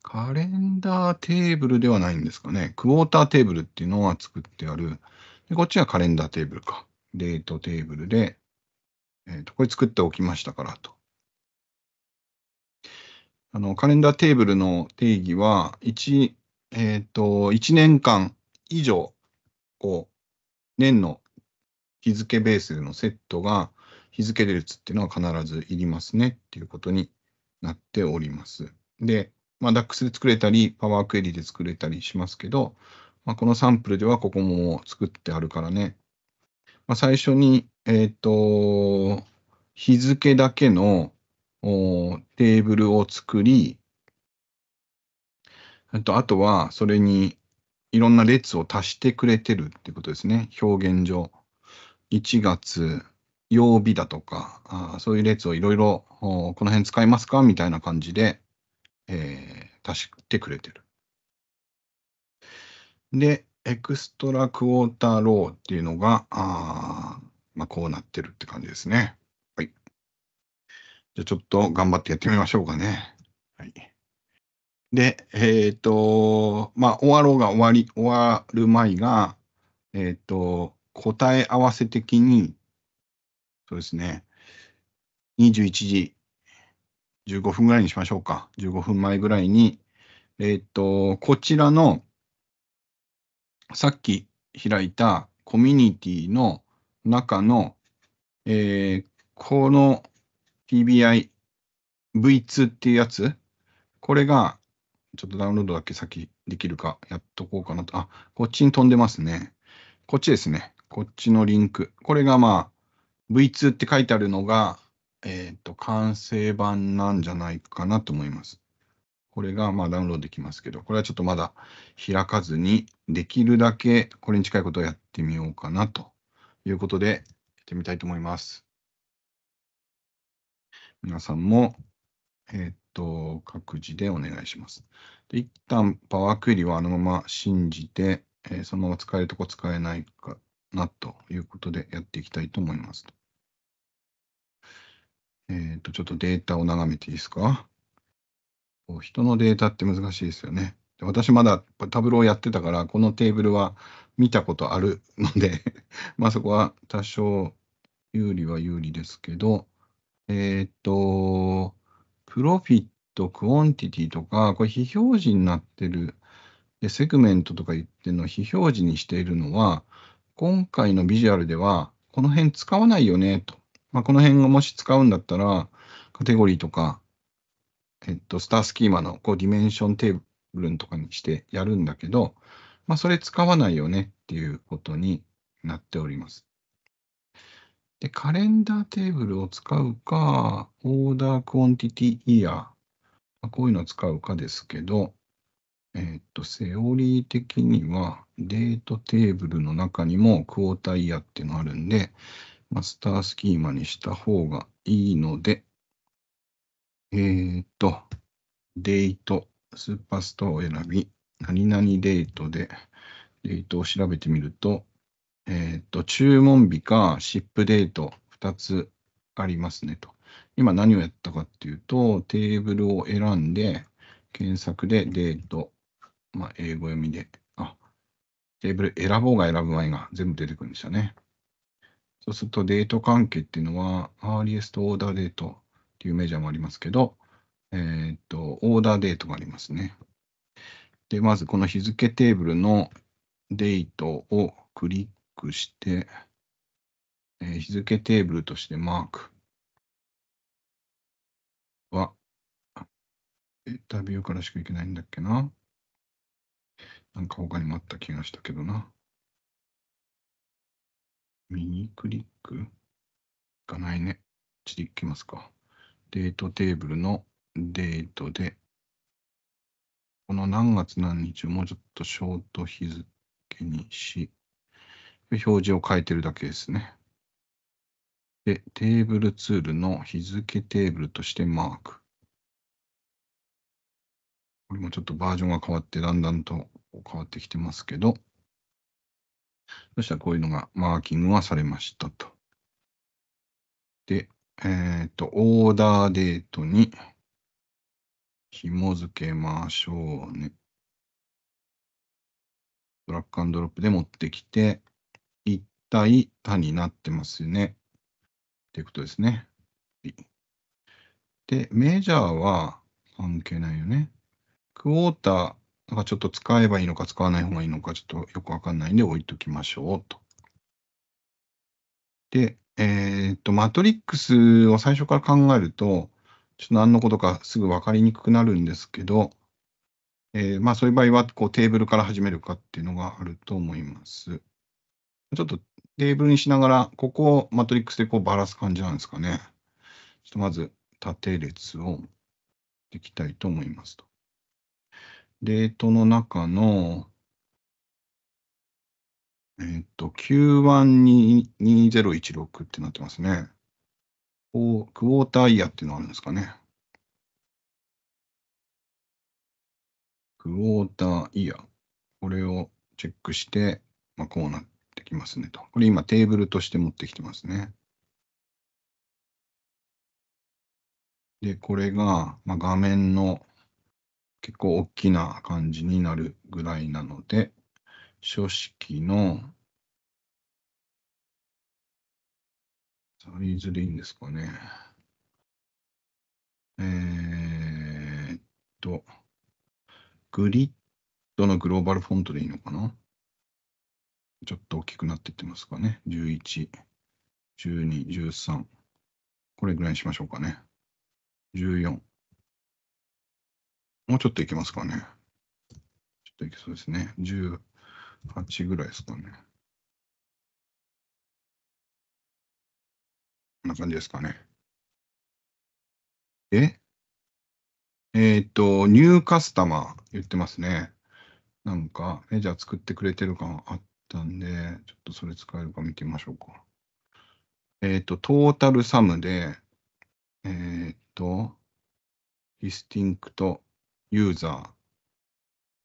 カレンダーテーブルではないんですかね。クォーターテーブルっていうのは作ってある。でこっちはカレンダーテーブルか。デートテーブルで、えっ、ー、と、これ作っておきましたからと。あの、カレンダーテーブルの定義は、1、えっ、ー、と、1年間以上、こう、年の日付ベースのセットが、日付列っていうのは必ずいりますねっていうことになっております。で、まあ、DAX で作れたり、パワークエリで作れたりしますけど、まあ、このサンプルではここも作ってあるからね。まあ、最初に、えっ、ー、と、日付だけのテーブルを作り、あとあとはそれにいろんな列を足してくれてるってことですね、表現上。1月曜日だとか、あそういう列をいろいろこの辺使いますかみたいな感じで、えー、足してくれてる。で、エクストラクォーターローっていうのが、あまあ、こうなってるって感じですね。はい。じゃあちょっと頑張ってやってみましょうかね。はい。で、えっ、ー、と、まあ、終わろうが終わり、終わる前が、えっ、ー、と、答え合わせ的に、そうですね、21時15分ぐらいにしましょうか。15分前ぐらいに、えっ、と、こちらの、さっき開いたコミュニティの中の、えー、この PBI V2 っていうやつ、これが、ちょっとダウンロードだけ先できるかやっとこうかなと。あ、こっちに飛んでますね。こっちですね。こっちのリンク。これがまあ、V2 って書いてあるのが、えっ、ー、と、完成版なんじゃないかなと思います。これがまあダウンロードできますけど、これはちょっとまだ開かずに、できるだけこれに近いことをやってみようかなということで、やってみたいと思います。皆さんも、えっ、ー、と、各自でお願いします。で一旦パワークエリはあのまま信じて、えー、そのまま使えるとこ使えないかなということでやっていきたいと思います。えっ、ー、と、ちょっとデータを眺めていいですか。人のデータって難しいですよね。私まだタブローやってたから、このテーブルは見たことあるので まあそこは多少有利は有利ですけど、えっ、ー、と、プロフィット、クオンティティとか、これ非表示になってる、でセグメントとか言ってるのを非表示にしているのは、今回のビジュアルでは、この辺使わないよね、と。まあ、この辺がもし使うんだったら、カテゴリーとか、えっと、スタースキーマのこうディメンションテーブルとかにしてやるんだけど、まあ、それ使わないよねっていうことになっております。で、カレンダーテーブルを使うか、オーダークオンティティイヤー、まこういうのを使うかですけど、えっと、セオリー的には、デートテーブルの中にもクォータイヤっていうのあるんで、マスタースキーマにした方がいいので、えー、っと、デート、スーパーストアを選び、何々デートで、デートを調べてみると、えー、っと、注文日かシップデート2つありますねと。今何をやったかっていうと、テーブルを選んで、検索でデート、まあ、英語読みでテーブル選ぼうが選ぶ前が全部出てくるんですよね。そうするとデート関係っていうのは、アーリエストオーダーデートっていうメジャーもありますけど、えー、っと、オーダーデートがありますね。で、まずこの日付テーブルのデートをクリックして、えー、日付テーブルとしてマーク
は、データビューからしかいけないんだっけな。なんか他にもあった気がしたけどな。右クリックがないね。ちで行きますか。
デートテーブルのデートで、この何月何日をもうちょっとショート日付にし、表示を変えてるだけですね。で、テーブルツールの日
付テーブルとしてマーク。これもちょっとバージ
ョンが変わってだんだんと変わってきてますけど、そしたらこういうのがマーキングはされましたと。で、えっ、ー、と、オーダーデートに紐付けましょうね。ドラッグアンドロップで持ってきて、一体他になってますよね。っていうことですね。で、メジャーは関係ないよね。クォーター、なんかちょっと使えばいいのか使わない方がいいのかちょっとよくわかんないんで置いときましょうと。で、えー、っと、マトリックスを最初から考えると、ちょっと何のことかすぐわかりにくくなるんですけど、えー、まあそういう場合はこうテーブルから始めるかっていうのがあると思います。ちょっとテーブルにしながら、ここをマトリックスでこうばらす感じなんですかね。ちょっとまず縦列をできたいと思いますと。レートの中の、えっと、q 1 2 0 1 6ってなってますね。クォー
ターイヤーっていうのがあるんですかね。
クォーターイヤー。これをチェックして、まあ、こうなってきますねと。これ今テーブルとして持ってきてますね。で、これが、まあ、画面の結構大きな感じになるぐらいなので、書式の
サイズでいいんですかね。
えー、っと、グリッドのグローバルフォントでいいのかなちょっと大きくなっていってますかね。11、12、13。これぐらいにしましょうか
ね。14。もうちょっといきますかね。ちょっといけそうですね。18ぐらいですかね。こんな感じですかね。
ええっ、ー、と、ニューカスタマー言ってますね。なんか、メジャー作ってくれてる感あったんで、ちょっとそれ使えるか見てみましょうか。えっ、ー、と、トータルサムで、えっ、ー、と、ディスティンクトユーザ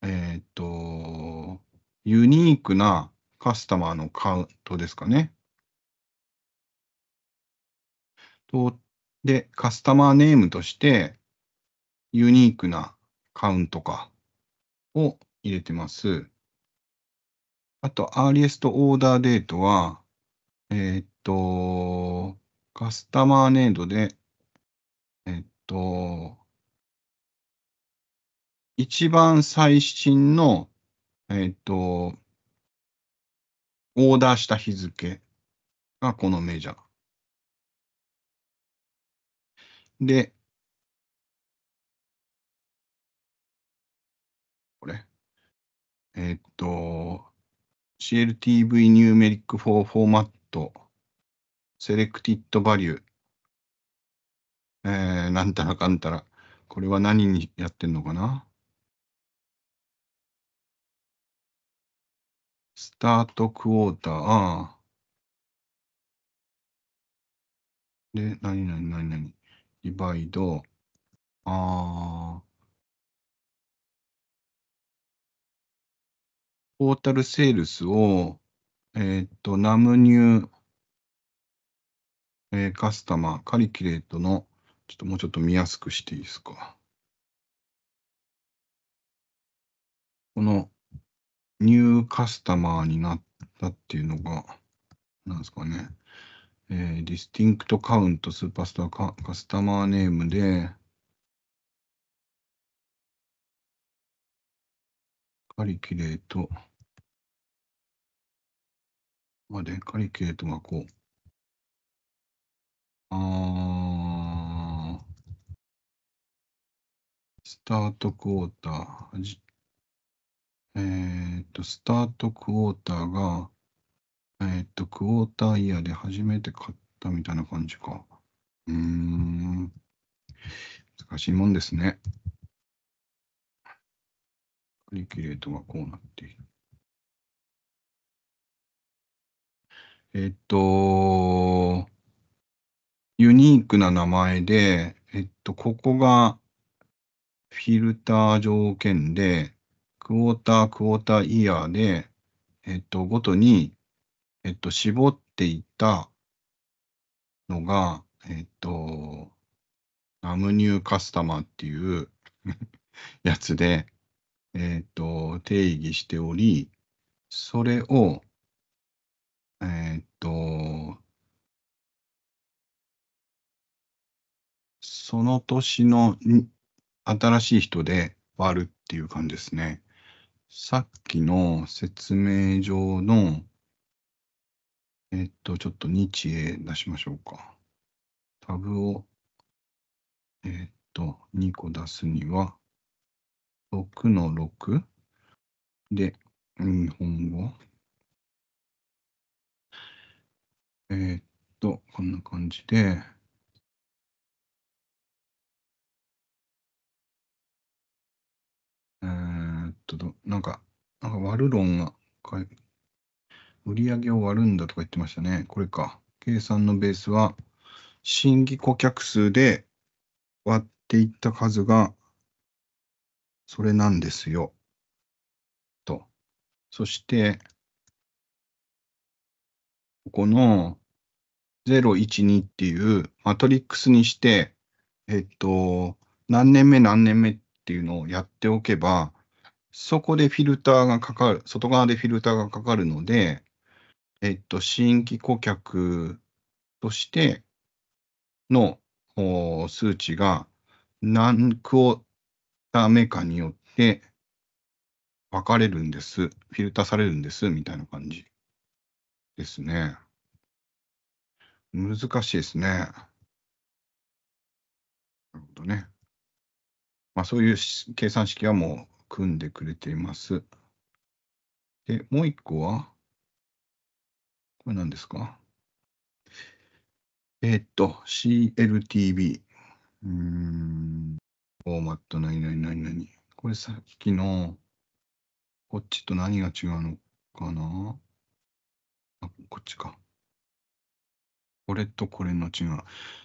ー、えっ、ー、と、ユニークなカスタマーのカウン
トですかね。とで、
カスタマーネームとして、ユニークなカウントかを入れてます。あと、アーリエストオーダーデートは、えっ、と、カスタマーネードで、
えっ、と、一番最新の、えっ、と、オーダーした日付がこのメジャー。で、
これ。えっ、と、CLTV ニューメリック4フォーマット、セレクティッドバリュー、えー、なんたらかんたら。これは何にやってんのかな
スタートクォーター、ああ。で、なになになになにディバイド、ああ。ポータルセールスを、えっ、と、ナムニュー、えー、カスタマー、カリキュレートの、ちょっともうちょっと見やすくしていいですか。
このニューカスタマーになったっていうのが、なんですかね。えー、ディスティンクトカウントスーパースターカカス
タマーネームで、カリキュレート、まで、カリキュレートがこう、あー、スタートクォーター、
えー、っと、スタートクォーターが、えー、っと、クォーターイヤーで初めて買ったみたいな感じか。うーん。難しいもんですね。
クリキュレートがこうなっている。
えっと、ユニークな名前で、えっと、ここがフィルター条件で、クォーター、クォーター、イヤーで、えっと、ごとに、えっと、絞っていったのが、えっと、ラムニューカスタマーっていう やつで、えっと、定義しており、それを、
えっと、
その年の新しい人で割るっていう感じですね。さっきの説明上の、えっと、ちょっと日へ出しましょうか。タブを、
えっと、2個出すには、6の6で、日本語。えっと、こんな感じで、
となんか、なんか割る論が、売り上げを割るんだとか言ってましたね。これか。計算のベースは、新規顧客数で割っていった数が、それなんですよ。
と。そして、
ここの012っていうマトリックスにして、えっと、何年目何年目っていうのをやっておけば、そこでフィルターがかかる、外側でフィルターがかかるので、えっと、新規顧客としての数値が何クオーターメかによって分かれるんです、フィルターされるんです、みたいな感じで
すね。難しいですね。なるほどね。まあ、そういう計算式はもう組んでくれています。で、もう一個は、
これ何ですかえー、っと、CLTV。うーん、フォーマット何々何々。これさっきの、こっちと何が違うのかなあ、こっちか。これとこれの違う。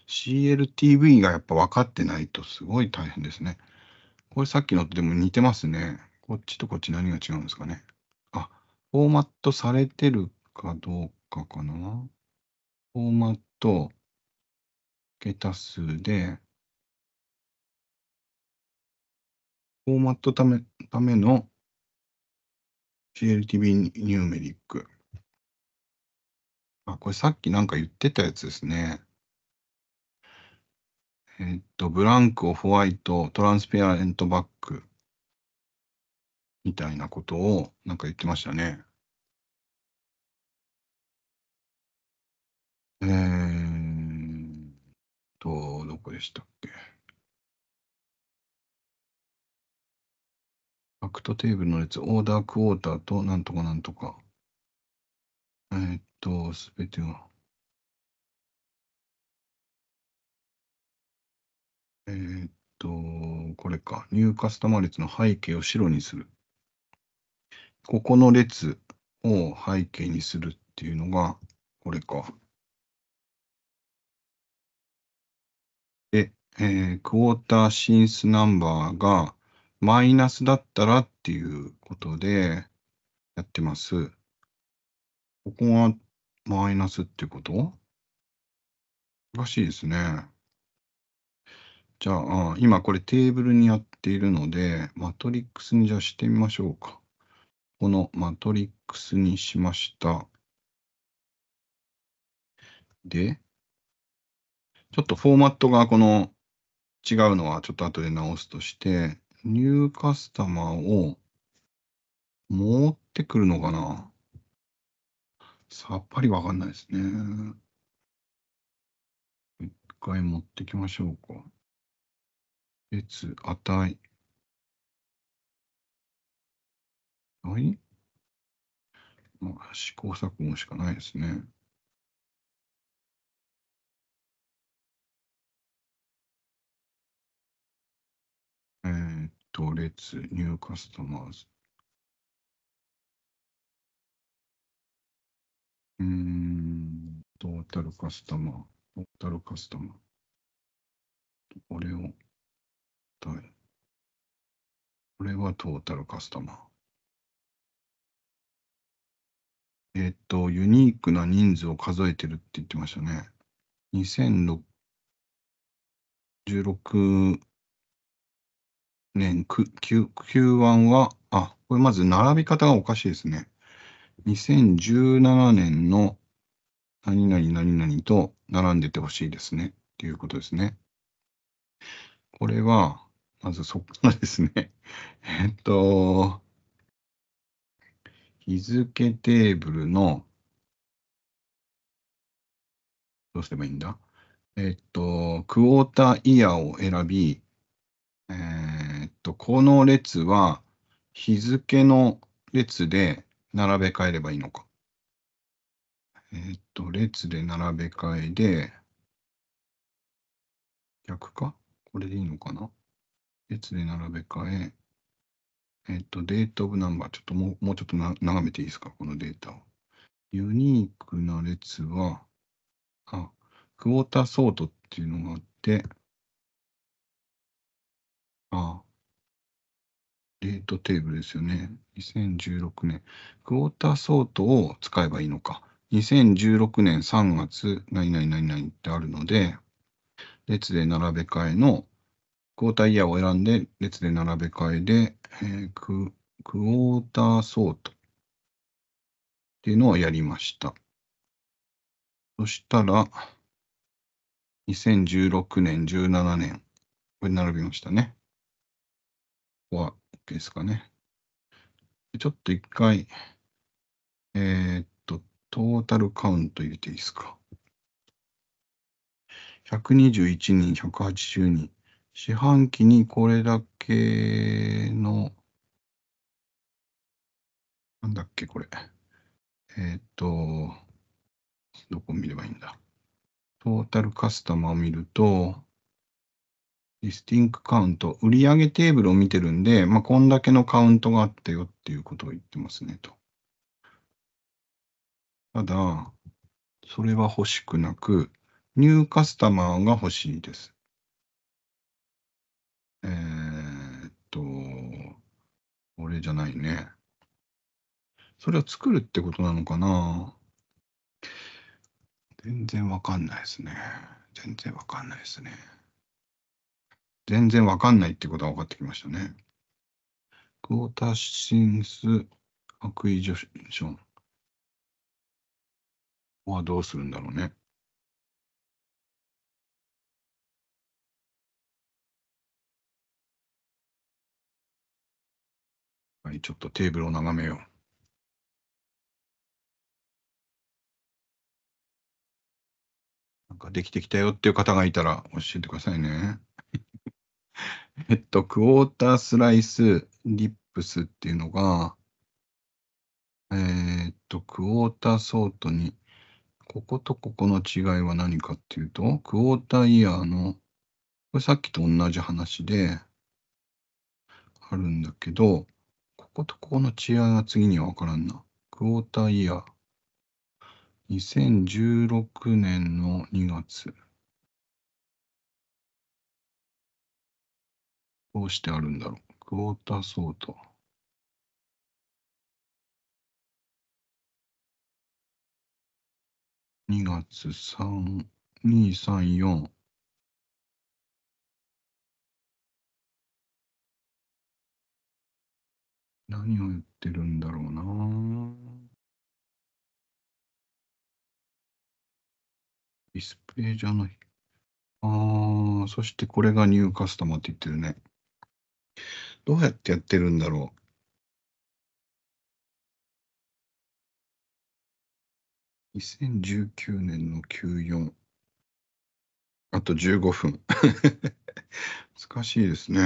CLTV がやっぱ分かってないとすごい大変ですね。これさっきのとでも似てますね。こっちとこっち何が違うんですかね。あ、フォーマットされてるかどうかかな。フォーマット、桁数で、
フォーマットためための CLTV ニューメリック。
あ、これさっきなんか言ってたやつですね。えー、っと、ブランクをホワイト、トランスペアレントバック
みたいなことをなんか言ってましたね。えー、と、どこでしたっけ。ファクトテーブルの列、オーダークォーターとなんとかなんとか。えー、っと、すべては。
えーっと、これか。ニューカスタマー列の背景を白にする。ここの列を背景にするっていうのが、
これか。で、
えー、クォーターシンスナンバーがマイナスだったらっていうことでやってます。ここがマイナスってことおかしいですね。じゃあ、今これテーブルにやっているので、マトリックスにじゃあしてみましょうか。このマトリックスにしました。で、ちょっとフォーマットがこの違うのはちょっと後で直すとして、ニューカスタマーを持ってくるのかなさっぱり
わかんないですね。一回持ってきましょうか。列、値。はい。まあ、試行錯誤しかないですね。えー、っと、列、ニューカスタマーズ。うん、トータルカスタマー、トータルカスタマー。これを。これはトータルカスタマー。えっと、ユニークな人数を数えてるって言ってましたね。2016
年9 Q1 は、あ、これまず並び方がおかしいですね。2017年の何々何々と並んでてほしいですねっていうことですね。これは、まずそこからですね。えっと、日付テーブルの、どうすればいいんだえっと、クォーターイヤーを選び、えっと、この列は日付の列で並べ替えればいいのか。えっと、列で並べ替えで、逆かこれでいいのかな列で並べ替え、えっと、デートオブナンバー、ちょっともうもうちょっとな眺めていいですか、このデータを。ユニークな列は、あ、クォーターソートっていうのがあって、
あ、デートテーブルです
よね。2016年。クォーターソートを使えばいいのか。2016年3月何々何々ってあるので、列で並べ替えのクォーターイヤーを選んで、列で並べ替えで、えー、ククォーターソートっていうのをやりました。
そしたら、2016年、17
年、これ並びましたね。ここは OK ですかね。ちょっと一回、えー、っと、トータルカウント入れていいですか。121人、180人、四半期にこれだけの、なんだっけ、これ。えっ、ー、と、どこ見ればいいんだ。トータルカスタマーを見ると、リスティンクカウント、売上テーブルを見てるんで、まあ、こんだけのカウントがあったよっていうことを言ってますねと。ただ、それは欲しくなく、ニューカスタマーが欲しいです。えー、っと、俺じゃないね。それは作るってことなのかな全然わかんないですね。全然わかんないですね。全然わかんないってことは分かってきましたね。クォーター
シンスアクイジョションはどうするんだろうね。はい、ちょっとテーブルを眺めよう。
なんかできてきたよっていう方がいたら教えてくださいね。えっと、クォータースライスリップスっていうのが、えー、っと、クォーターソートに、こことここの違いは何かっていうと、クォーターイヤーの、これさっきと同じ話で、あるんだけど、ことここの違いは次には分からんな。クォーターイヤー。2016年の2月。
どうしてあるんだろう。クォーターソート。2月3、2、3、4。何を言ってるんだろうな
ディスプレイじゃない。ああ、そしてこれがニューカスタマーって言ってるね。どうやってやってるんだろ
う。2019年の94。あと15分。難しいですね。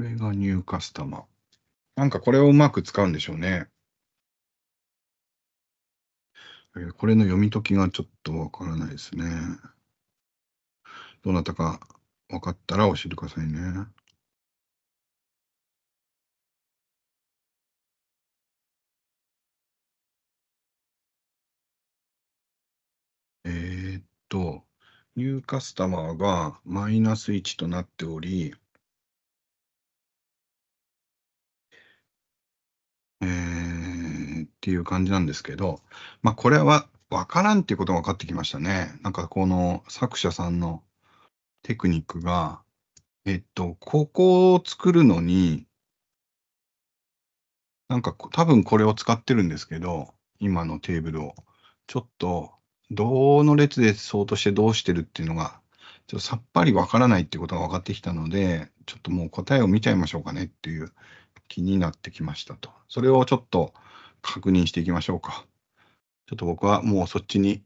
これがニューカスタマー。なんかこれをうまく使うんでしょうね。えー、これの読み解きがちょっとわからないですね。どなたか分かったら教えてくださいね。えー、っと、ニューカスタマーがマイナス1となっており、
えっていう感じなんですけど、まあ、これは分からんっていうことが分かってきましたね。なんかこの作者さんのテクニックが、えっと、ここを作るのに、なんか多分これを使ってるんですけど、今のテーブルを。ちょっと、どの列でそうとしてどうしてるっていうのが、ちょっとさっぱりわからないっていうことが分かってきたので、ちょっともう答えを見ちゃいましょうかねっていう気になってきましたと。それをちょっと確認していきましょうか。ちょっと僕はもうそっちに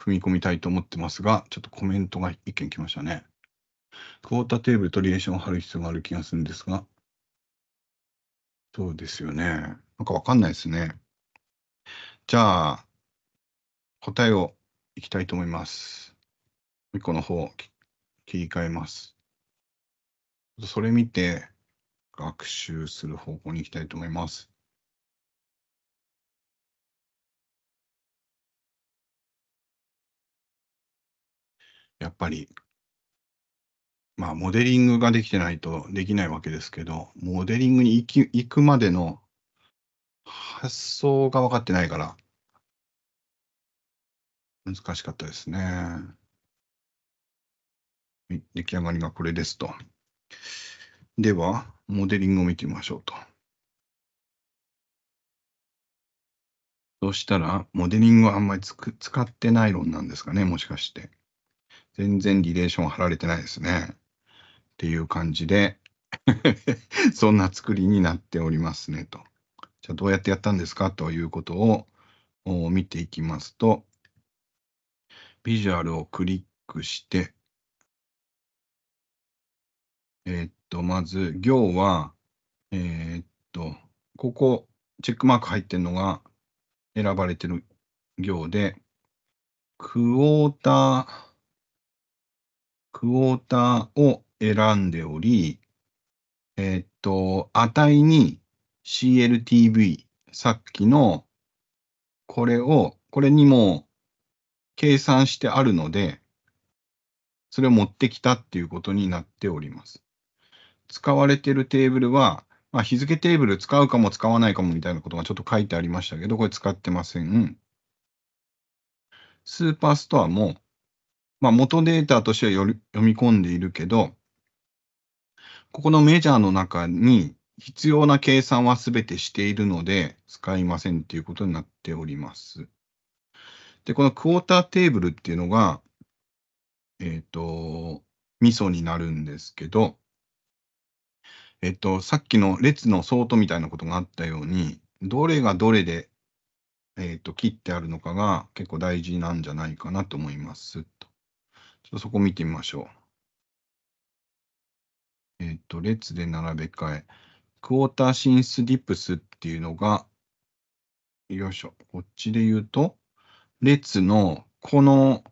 踏み込みたいと思ってますが、ちょっとコメントが1件来ましたね。クォーターテーブルとリエーションを貼る必要がある気がするんですが、そうですよね。なんかわかんないですね。じゃあ、答えをいきたいと思います。2個の方、切り替えます。それ見て、学習する方向に行きたいと思います。やっぱり、まあ、モデリングができてないとできないわけですけど、モデリングに行き行くまでの発想が分かってないから、難しかったですね。出来上がりがこれですと。では、モデリングを見てみましょうと。そうしたら、モデリングはあんまりつく使ってない論なんですかね、もしかして。全然リレーション貼られてないですね。っていう感じで そんな作りになっておりますねと。じゃあどうやってやったんですかということを見ていきますと、ビジュアルをクリックして、えっと、まず、行は、えー、っと、ここ、チェックマーク入ってるのが選ばれてる行で、クォーター、クォーターを選んでおり、えー、っと、値に CLTV、さっきのこれを、これにも計算してあるので、それを持ってきたっていうことになっております。使われてるテーブルは、まあ、日付テーブル使うかも使わないかもみたいなことがちょっと書いてありましたけど、これ使ってません。スーパーストアも、まあ、元データとしては読み込んでいるけど、ここのメジャーの中に必要な計算はすべてしているので使いませんということになっております。で、このクォーターテーブルっていうのが、えっ、ー、と、ミソになるんですけど、えっと、さっきの列の相当みたいなことがあったように、どれがどれで、えっと、切ってあるのかが結構大事なんじゃないかなと思いますちょっとそこ見てみましょう。えっと、列で並べ替え。クォーターシンスディプスっていうのが、よいしょ、こっちで言うと、列のこの、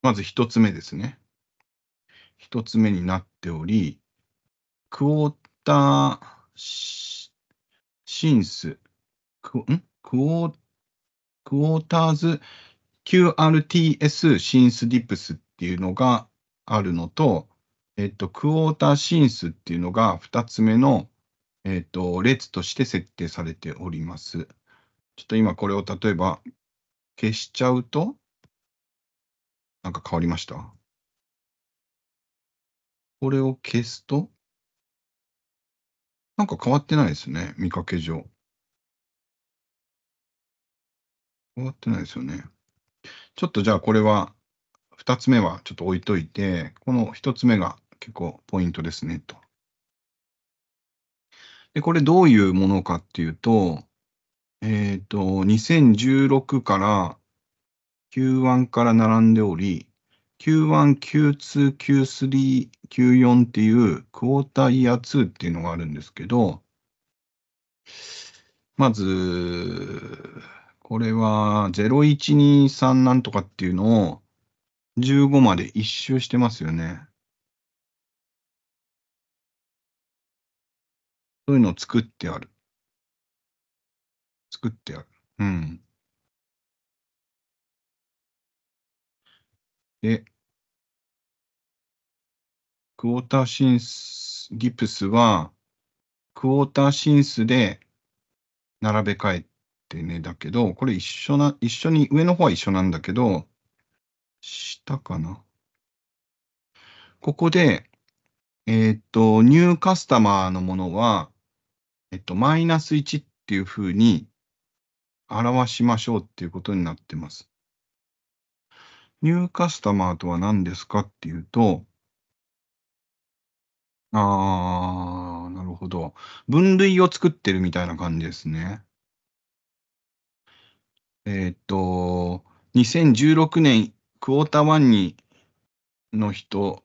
まず一つ目ですね。一つ目になっており、クォーターシンス、クんクォークォーターズ QRTS シンスディプスっていうのがあるのと、えっと、クォーターシンスっていうのが2つ目の、えっと、列として設定されております。ちょっと今これを例えば消しちゃうと、
なんか変わりましたこれを消すと、なんか変わってないですね、見かけ上。変わっ
てないですよね。ちょっとじゃあこれは、二つ目はちょっと置いといて、この一つ目が結構ポイントですねと。で、これどういうものかっていうと、えっ、ー、と、2016から Q1 から並んでおり、Q1、Q2、Q3、Q4 っていうクォーターイヤー2っていうのがあるんですけど、まず、これは0123なんとかっていうのを15まで一周してますよね。
そういうのを作ってある。作ってある。うん。で、クォー
ターシンス、ギプスは、クォーターシンスで並べ替えてね、だけど、これ一緒な、一緒に、上の方は一緒なんだけど、下かな。ここで、えっ、ー、と、ニューカスタマーのものは、えっと、マイナス1っていうふうに表しましょうっていうことになってます。ニューカスタマーとは何ですかっていうと、あー、なるほど。分類を作ってるみたいな感じですね。えー、っと、2016年クォーター1にの人、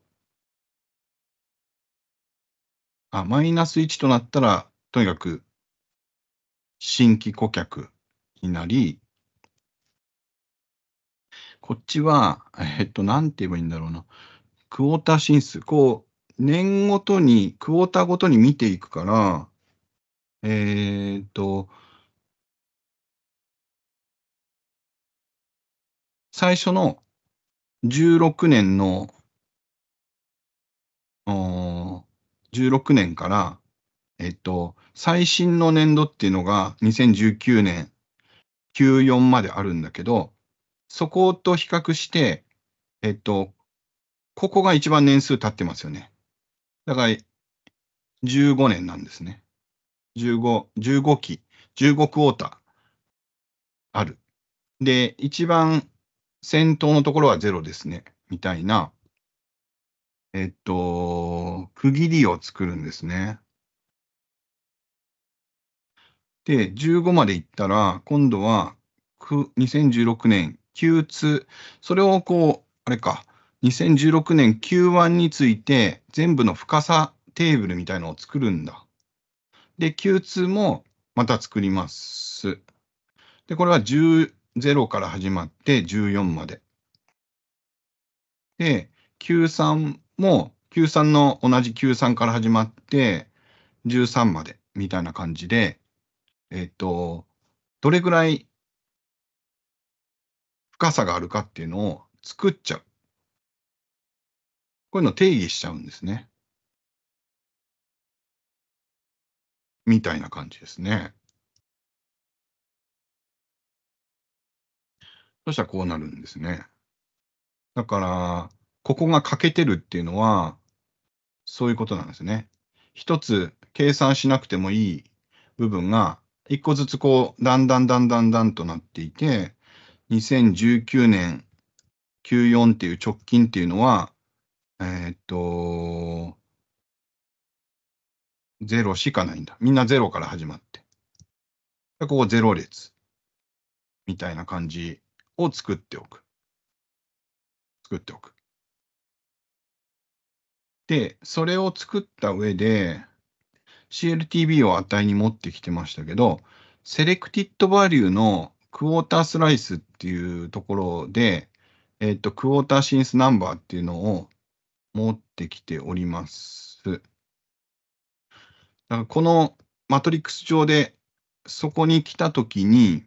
あ、マイナス1となったら、とにかく
新規顧客になり、こっちは、えっと、なんて言えばいいんだろうな。クォーター進出。こう、年ごとに、クォーターごとに見ていくから、えー、っと、最初の16年の、16年から、えっと、最新の年度っていうのが2019年94まであるんだけど、そこと比較して、えっと、ここが一番年数経ってますよね。だから、15年なんですね。15、15期、15クォーターある。で、一番先頭のところはゼロですね、みたいな、えっと、区切りを作るんですね。で、15まで行ったら、今度は2016年 Q2、それをこう、あれか、2016年 Q1 について全部の深さテーブルみたいのを作るんだ。で、Q2 もまた作ります。で、これは1 0から始まって14まで。で、Q3 も Q3 の同じ Q3 から始まって13までみたいな感じで、えっと、どれぐらい深さがあるか
っていうのを作っちゃう。こういうのを定義しちゃうんですね。みたいな感じですね。そしたらこうなるんです
ね。だから、ここが欠けてるっていうのは、そういうことなんですね。一つ計算しなくてもいい部分が、一個ずつこう、だんだんだんだんだんとなっていて、2019年94っていう直近っていうのは、えー、っと、0しかないんだ。みんな0から始まって。
ここ0列。みたいな感じを作っておく。
作っておく。で、それを作った上で、CLTB を値に持ってきてましたけど、セレクティッドバリューのクォータースライスっていうところで、えっ、ー、と、クォーターシンスナンバーっていうのを持ってきております。だからこのマトリックス上で、
そこに来たときに、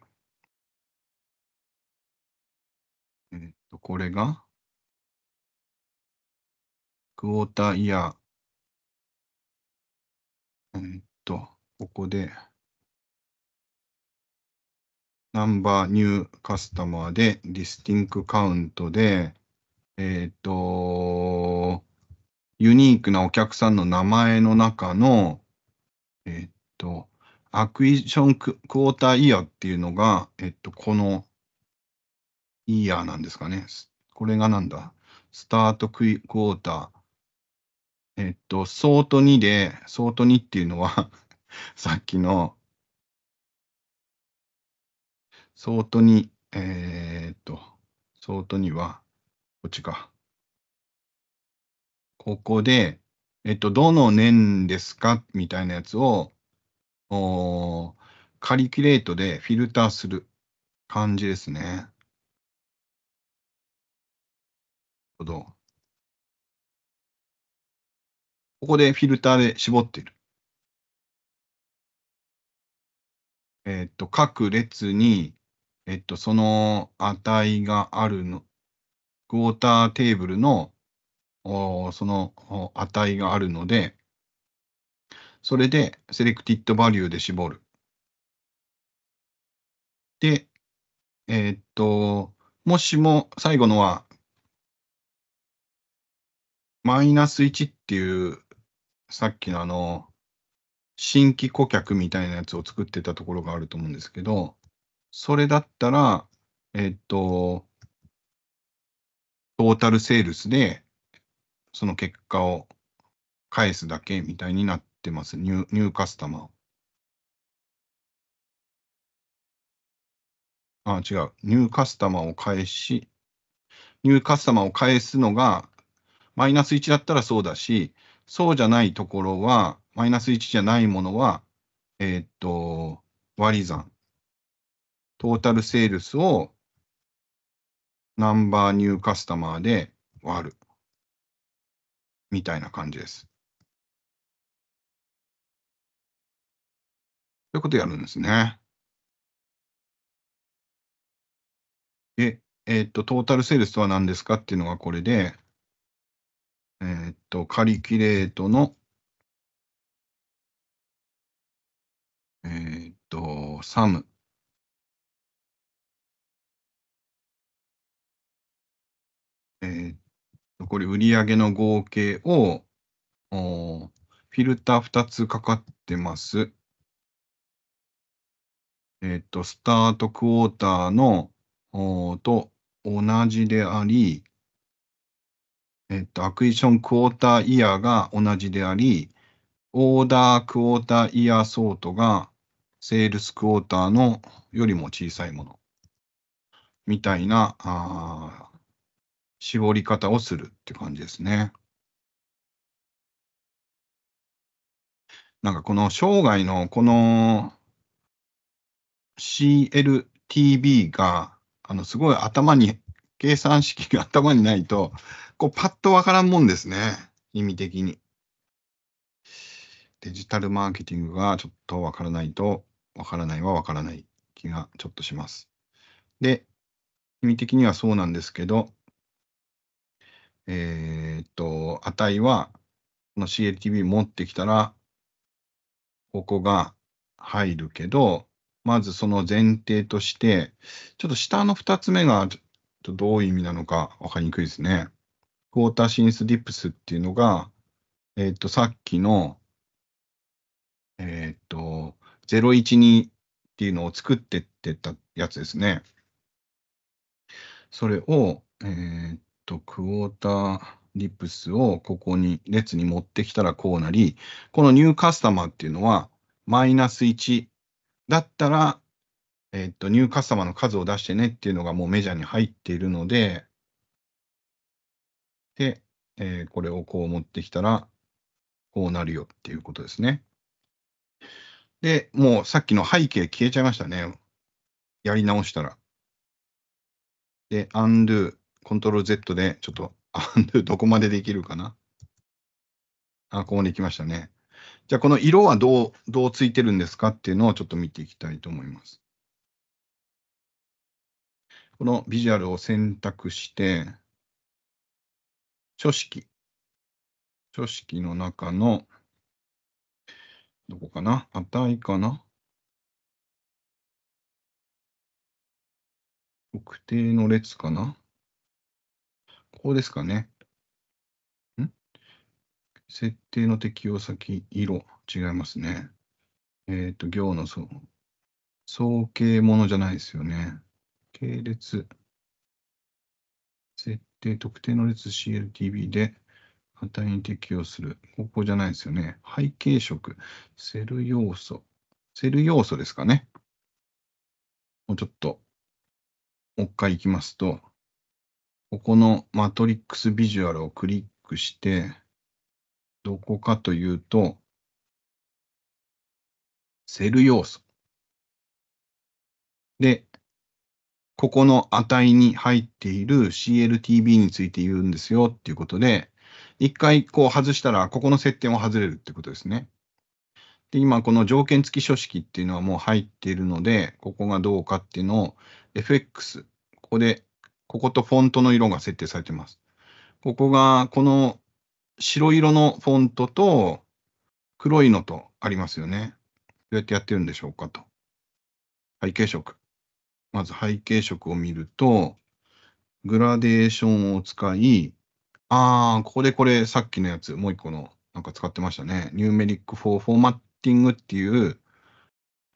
えっ、ー、と、これが、クォーターイヤー、えっ、ー、と、ここで、
ナンバーニューカスタマーで、ディスティンクカウントで、えっ、ー、と、ユニークなお客さんの名前の中の、えっ、ー、と、アクイションククォーターイヤーっていうのが、えっ、ー、と、このイヤーなんですかね。これがなんだスタートクイクォーター。えっと、ソート2で、ソート2っていうのは さっきのソートに、えー、っと、ソートには、こっちか。ここで、えっと、どの年ですかみたいなやつを、カリキュレートでフィルターする感じですね。ほど。ここでフィルターで絞っている。えっと、各列に、えっと、その値があるの、クォーターテーブルの、おその値があるので、それで、セレクティッドバリューで絞る。
で、えー、っと、もしも
最後のは、マイナス1っていう、さっきのあの、新規顧客みたいなやつを作ってたところがあると思うんですけど、それだったら、えっと、トータルセールスで、その結果を返すだけみたいになってます、ニューカスタマー。あ、違う。ニューカスタマーを返し、ニューカスタマーを返すのが、マイナス1だったらそうだし、そうじゃないところは、マイナス1じゃないものは、えー、っと、割り算トータルセールスをナンバーニューカスタマーで割る。みたいな感じです。そ
ういうことやるんですね。で、えー、っと、トータルセールスとは何ですかっていうのがこれで、えー、っと、カリキュレートの、えー、っと、サム
えりこ売上の合計をフィルター2つかかってます。えっ、ー、と、スタートクォーターのと同じであり、えっ、ー、と、アクイションクォーターイヤーが同じであり、オーダークォーターイヤーソートがセールスクォーターのよりも小さいものみたいなあ絞り方をするって感じですね。なんかこの生涯のこの CLTB が、あの、すごい頭に、計算式が頭にないと、こう、パッとわからんもんですね。意味的に。デジタルマーケティングがちょっとわからないと、わからないはわからない気がちょっとします。で、意味的にはそうなんですけど、えー、っと、値は、この CLTV 持ってきたら、ここが入るけど、まずその前提として、ちょっと下の2つ目がとどういう意味なのか分かりにくいですね。クォーターンスディプスっていうのが、えっ、と、さっきの、えっ、と、012っていうのを作ってってたやつですね。それを、えっ、ー、と、クォーターリプスをここに列に持ってきたらこうなり、このニューカスタマーっていうのはマイナス1だったら、えっと、ニューカスタマーの数を出してねっていうのがもうメジャーに入っているので、で、えー、これをこう持ってきたら、こうなるよっていうことですね。で、もうさっきの背景消えちゃいましたね。やり直したら。で、undo コントロール Z で、ちょっと、どこまでできるかな。あ、ここに来ましたね。じゃあ、この色はどう、どうついてるんですかっていうのをちょっと見ていきたいと思います。このビジュアルを選択
して、書式。書式の中の、どこかな値かな特定の列かな
ここですかね。ん設定の適用先、色、違いますね。えっ、ー、と、行の総、総計ものじゃないですよね。系列、設定、特定の列 CLTV で値に適用する。ここじゃないですよね。背景色、セル要素、セル要素ですかね。もうちょっと、もう一回いきますと、
ここのマトリックスビジュアルをクリックして、どこかというと、セル要素。
で、ここの値に入っている CLTB について言うんですよっていうことで、一回こう外したら、ここの接点を外れるってことですね。で、今この条件付き書式っていうのはもう入っているので、ここがどうかっていうのを fx、ここでこことフォントの色が設定されています。ここが、この白色のフォントと黒いのとありますよね。どうやってやってるんでしょうかと。背景色。まず背景色を見ると、グラデーションを使い、ああ、ここでこれさっきのやつ、もう一個のなんか使ってましたね。ニューメリック4フォーマッティングっていう、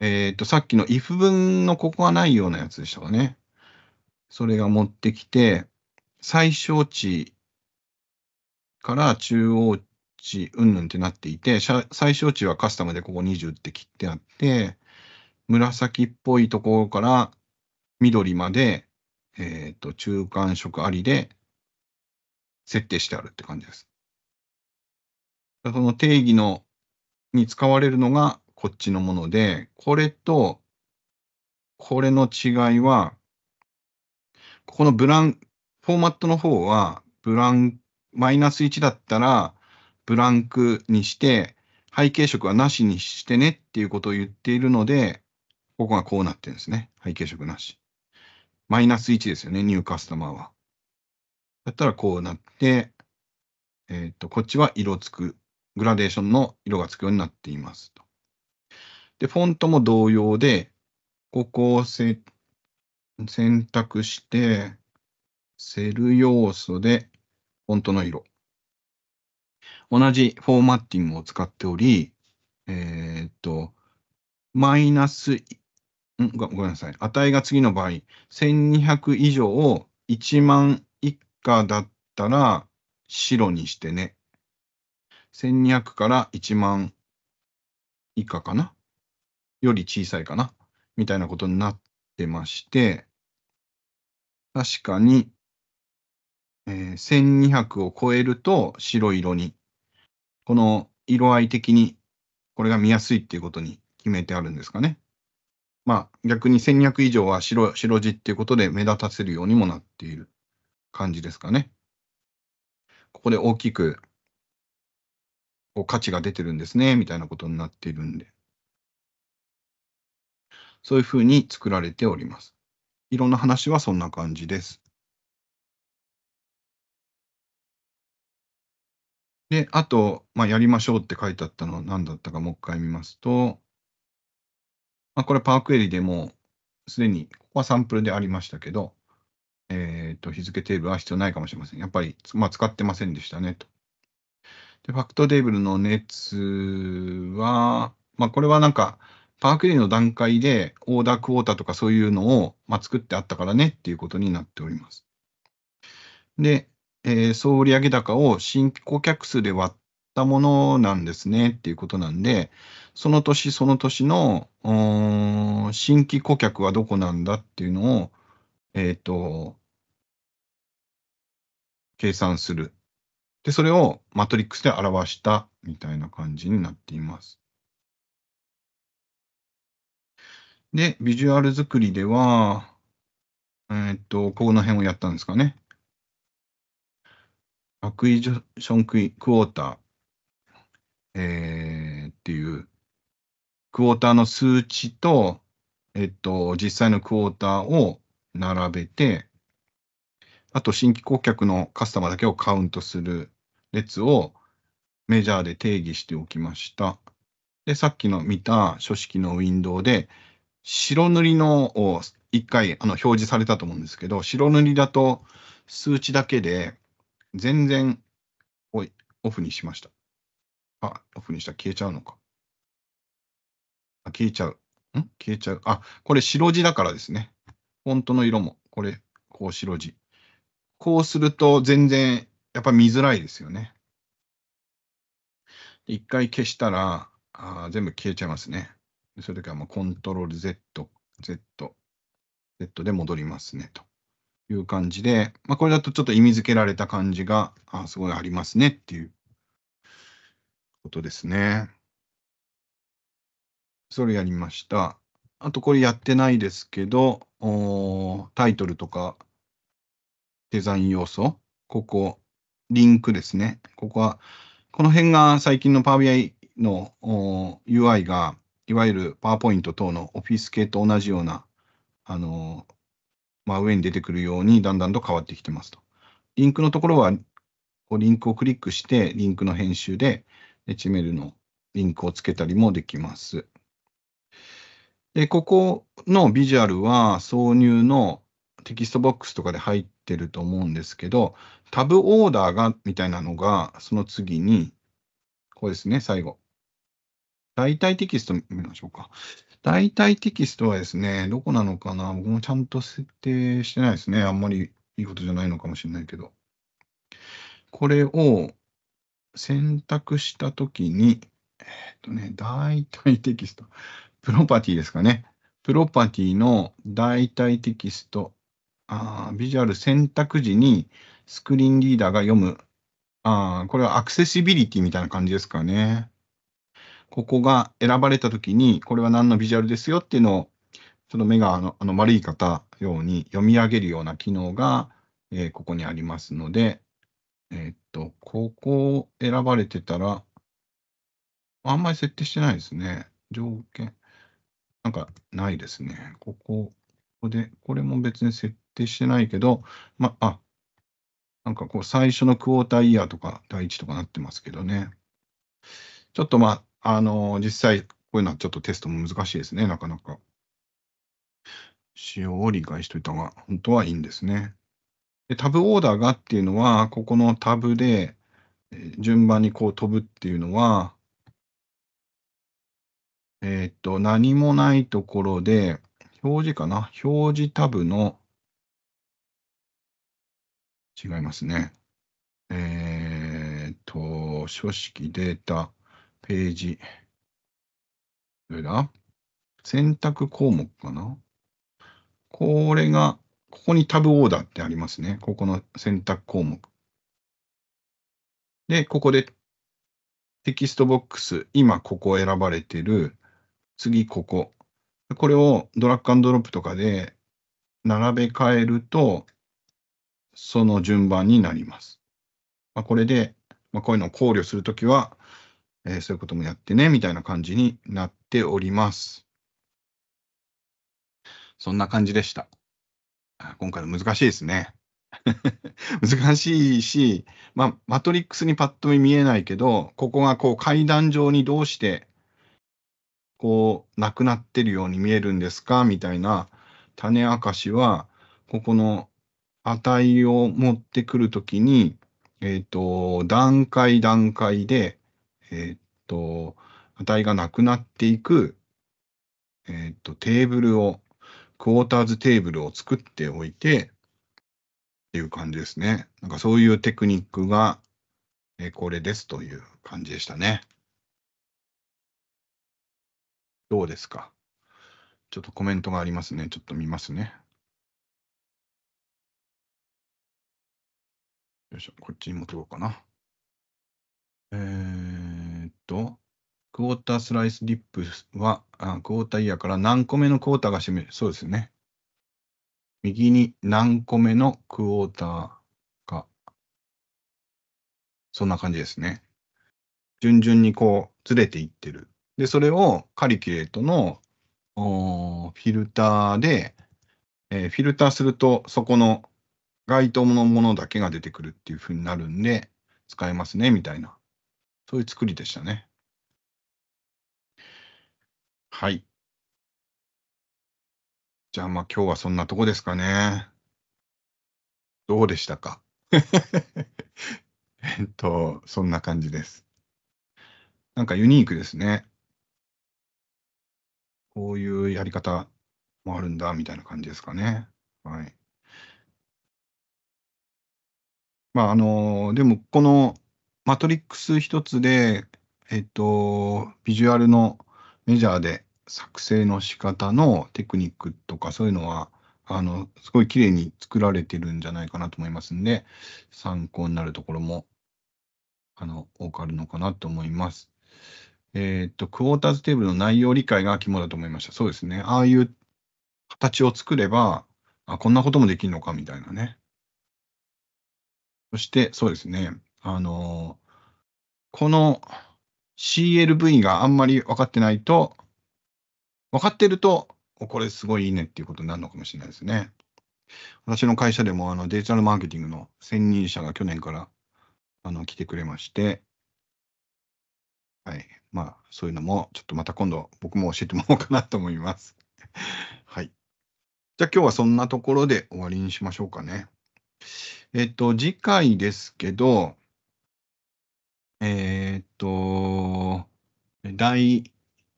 えっ、ー、と、さっきの if 文のここがないようなやつでしたかね。それが持ってきて、最小値から中央値、うんぬんってなっていて、最小値はカスタムでここ20って切ってあって、紫っぽいところから緑まで、えっ、ー、と、中間色ありで設定してあるって感じです。その定義のに使われるのがこっちのもので、これとこれの違いは、このブラン、フォーマットの方は、ブラン、マイナス1だったら、ブランクにして、背景色はなしにしてねっていうことを言っているので、ここがこうなってるんですね。背景色なし。マイナス1ですよね、ニューカスタマーは。だったらこうなって、えっ、ー、と、こっちは色つく、グラデーションの色がつくようになっていますと。で、フォントも同様で、ここを設選択して、セル要素でフォントの色。同じフォーマッティングを使っており、えー、っと、マイナスんご、ごめんなさい。値が次の場合、1200以上を1万以下だったら白にしてね。1200から1万以下かなより小さいかなみたいなことになってまして、確かに、えー、1200を超えると白色に、この色合い的にこれが見やすいっていうことに決めてあるんですかね。まあ逆に1200以上は白白地っていうことで目立たせるようにもなっている感じですかね。ここで大きくこう価値が出てるんですねみたいなことになっているんで。そういうふうに作られております。いろんな話はそんな感じです。
で、あと、まあ、やりま
しょうって書いてあったのは何だったかもう一回見ますと、まあ、これパークエリでもすでに、ここはサンプルでありましたけど、えっ、ー、と、日付テーブルは必要ないかもしれません。やっぱり、まあ、使ってませんでしたねと。で、ファクトテーブルの熱は、まあ、これはなんか、パークリーの段階でオーダークォーターとかそういうのを、まあ、作ってあったからねっていうことになっております。で、えー、総売上高を新顧客数で割ったものなんですねっていうことなんで、その年その年の新規顧客はどこなんだっていうのを、えっ、ー、と、計算する。で、それをマトリックスで表したみたいな感じになっています。で、ビジュアル作りでは、えー、っと、この辺をやったんですかね。アクイジョンクイクォーター、えー、っていう、クォーターの数値と、えっと、実際のクォーターを並べて、あと新規顧客のカスタマーだけをカウントする列をメジャーで定義しておきました。で、さっきの見た書式のウィンドウで、白塗りのを一回あの表示されたと思うんですけど、白塗りだと数値だけで全然おいオフにしました。あ、オフにした消えちゃうのか。あ、消えちゃう。ん消えちゃう。あ、これ白地だからですね。本当の色も、これ、こう白地。こうすると全然やっぱ見づらいですよね。一回消したらあ全部消えちゃいますね。それからまあコントロール Z、Z、Z で戻りますねという感じで、まあ、これだとちょっと意味付けられた感じが、あすごいありますねっていうことですね。それやりました。あとこれやってないですけど、タイトルとかデザイン要素、ここ、リンクですね。ここは、この辺が最近の Power BI の UI がいわゆるパワーポイント等のオフィス系と同じような、あの、まあ、上に出てくるようにだんだんと変わってきてますと。リンクのところは、リンクをクリックして、リンクの編集で、HML のリンクをつけたりもできます。で、ここのビジュアルは挿入のテキストボックスとかで入ってると思うんですけど、タブオーダーがみたいなのが、その次に、こうですね、最後。代替テキスト見ましょうか。代替テキストはですね、どこなのかな僕もちゃんと設定してないですね。あんまりいいことじゃないのかもしれないけど。これを選択したときに、えっとね、代替テキスト。プロパティですかね。プロパティの代替テキスト。あビジュアル選択時にスクリーンリーダーが読む。あこれはアクセシビリティみたいな感じですかね。ここが選ばれたときに、これは何のビジュアルですよっていうのを、ちょっと目があのあの丸い方ように読み上げるような機能が、えー、ここにありますので、えー、っと、ここを選ばれてたら、あんまり設定してないですね。条件。なんかないですね。ここ、ここで、これも別に設定してないけど、ま、あ、なんかこう最初のクォーターイヤーとか第一とかなってますけどね。ちょっとまあ、あの、実際、こういうのはちょっとテストも難しいですね、なかなか。仕様を理解しておいた方が本当はいいんですね。でタブオーダーがっていうのは、ここのタブで順番にこう飛ぶっていうのは、えー、っと、何もないところで、表示かな表示タブの、違いますね。えー、っと、書式データ、ページ。どれだ選択項目かなこれが、ここにタブオーダーってありますね。ここの選択項目。で、ここでテキストボックス、今ここ選ばれてる、次ここ。これをドラッグアンドロップとかで並べ替えると、その順番になります。まあ、これで、まあ、こういうのを考慮するときは、えー、そういうこともやってね、みたいな感じになっております。そんな感じでした。今回の難しいですね。難しいし、まあ、マトリックスにパッと見えないけど、ここがこう階段状にどうして、こう、なくなってるように見えるんですかみたいな種明かしは、ここの値を持ってくるときに、えっ、ー、と、段階段階で、えー、っと、値がなくなっていく、えー、っと、テーブルを、クォーターズテーブルを作っておいて、っていう感じですね。なんかそういうテクニックが、えこれですという感じでしたね。どうですかちょっとコメ
ントがありますね。ちょっと見ますね。
よいしょ、こっちに持おこうかな。えーと、クォータースライスリップは、あクォーターイヤーから何個目のクォーターが占める。そうですね。右に何個目のクォーターか。そんな感じですね。順々にこう、ずれていってる。で、それをカリキュレートのフィルターで、えー、フィルターすると、そこの該当のものだけが出てくるっていうふうになるんで、使えますね、みたいな。そういう作りでしたね。はい。じゃあまあ今日はそんなとこですかね。どうでしたか えっと、そんな感じです。なんかユニークですね。こういうやり方もあるんだ、みたいな感じですかね。はい。まあ、あの、でも、このマトリックス一つで、えっと、ビジュアルのメジャーで作成の仕方のテクニックとかそういうのは、あの、すごい綺麗に作られてるんじゃないかなと思いますんで、参考になるところも、あの、多くあるのかなと思います。えっと、クォーターズテーブルの内容理解が肝だと思いました。そうですね。ああいう形を作れば、あ、こんなこともできるのかみたいなね。そして、そうですね。あの、この CLV があんまり分かってないと、分かってると、これすごいいいねっていうことになるのかもしれないですね。私の会社でもあのデジタルマーケティングの専任者が去年からあの来てくれまして、はい。まあ、そういうのも、ちょっとまた今度僕も教えてもらおうかなと思います。はい。じゃあ今日はそんなところで終わりにしましょうかね。えっと、次回ですけど、えー、っと、第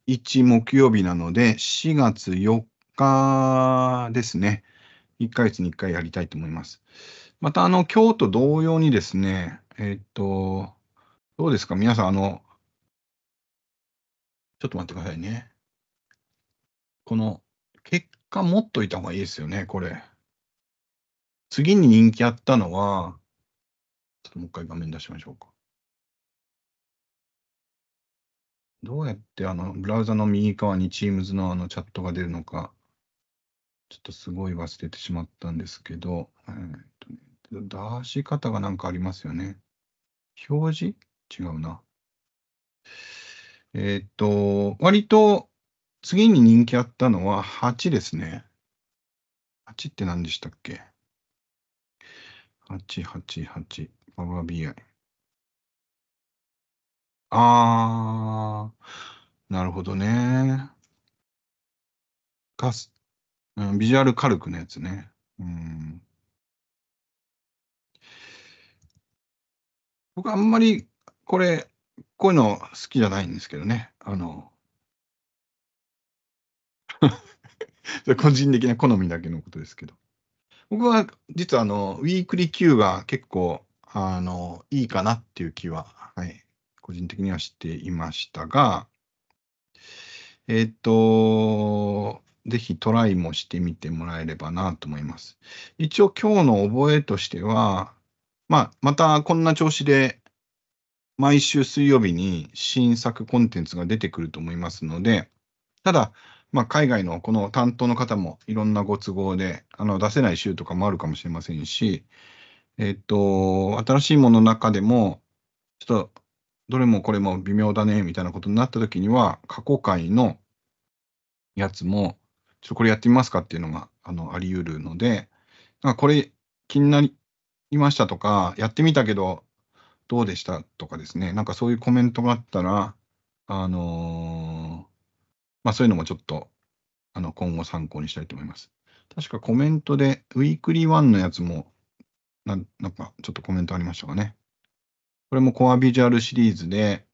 1木曜日なので、4月4日ですね。1ヶ月に1回やりたいと思います。また、あの、今日と同様にですね、えー、っと、どうですか皆さん、あの、ちょっと待ってくださいね。この、結
果持っといた方がいいですよね、これ。次に人気あったのは、ちょっともう一回画面出しましょうか。
どうやってあのブラウザの右側に Teams のあのチャットが出るのか、ちょっとすごい忘れてしまったんですけど、えーとね、出し方がなんかありますよね。表示違うな。えっ、ー、と、割と次に人気あったのは8ですね。8って何でしたっけ ?8、
8、8。パワー BI。ああ、なるほどね。かす、
うん、ビジュアル軽くのやつね。うん。僕あんまり、これ、こういうの好きじゃないんですけどね。あの、個人的な好みだけのことですけど。僕は実はあの、ウィークリー Q が結構、あの、いいかなっていう気は、はい、個人的にはしていましたが、えっ、と、ぜひトライもしてみてもらえればなと思います。一応今日の覚えとしては、まあ、またこんな調子で毎週水曜日に新作コンテンツが出てくると思いますので、ただ、まあ、海外のこの担当の方もいろんなご都合であの出せない週とかもあるかもしれませんし、えっと、新しいものの中でも、ちょっとどれもこれも微妙だねみたいなことになった時には、過去回のやつも、ちょっとこれやってみますかっていうのがあのあり得るので、なんかこれ気になりましたとか、やってみたけどどうでしたとかですね、なんかそういうコメントがあったら、あのー、まあ、そういうのもちょっとあの今後参考にしたいと思います。確かコメントで、ウィークリー1のやつもな、なんかちょっとコメントありましたかね。これもコアビジュアルシリーズで、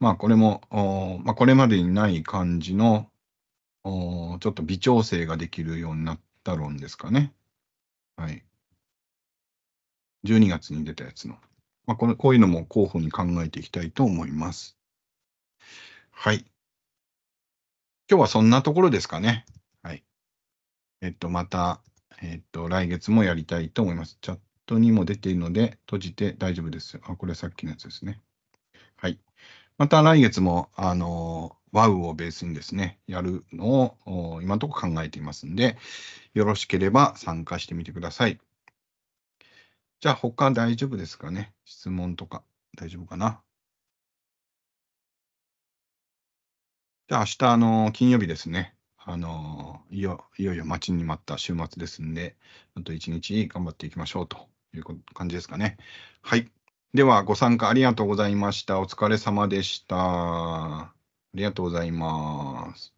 まあこれも、まあ、これまでにない感じのちょっと微調整ができるようになった論ですかね。はい。12月に出たやつの。まあ、このこういうのも候補に考えていきたいと思います。はい。今日はそんなところですかね。はい。えっと、また、えっと、来月もやりたいと思います。チャットにも出ているので、閉じて大丈夫です。あ、これさっきのやつですね。はい。また来月も、あの、WOW をベースにですね、やるのを今のところ考えていますんで、よろしければ参加してみてください。じゃあ他大丈夫ですかね質問とか大丈夫かなじゃあ明日、あの、金曜日ですね。あの、いよいよ待ちに待った週末ですんで、あと一日頑張っていきましょうという感じですかね。はい。では、ご参加ありがとうございました。お疲れ様でした。ありがとうございます。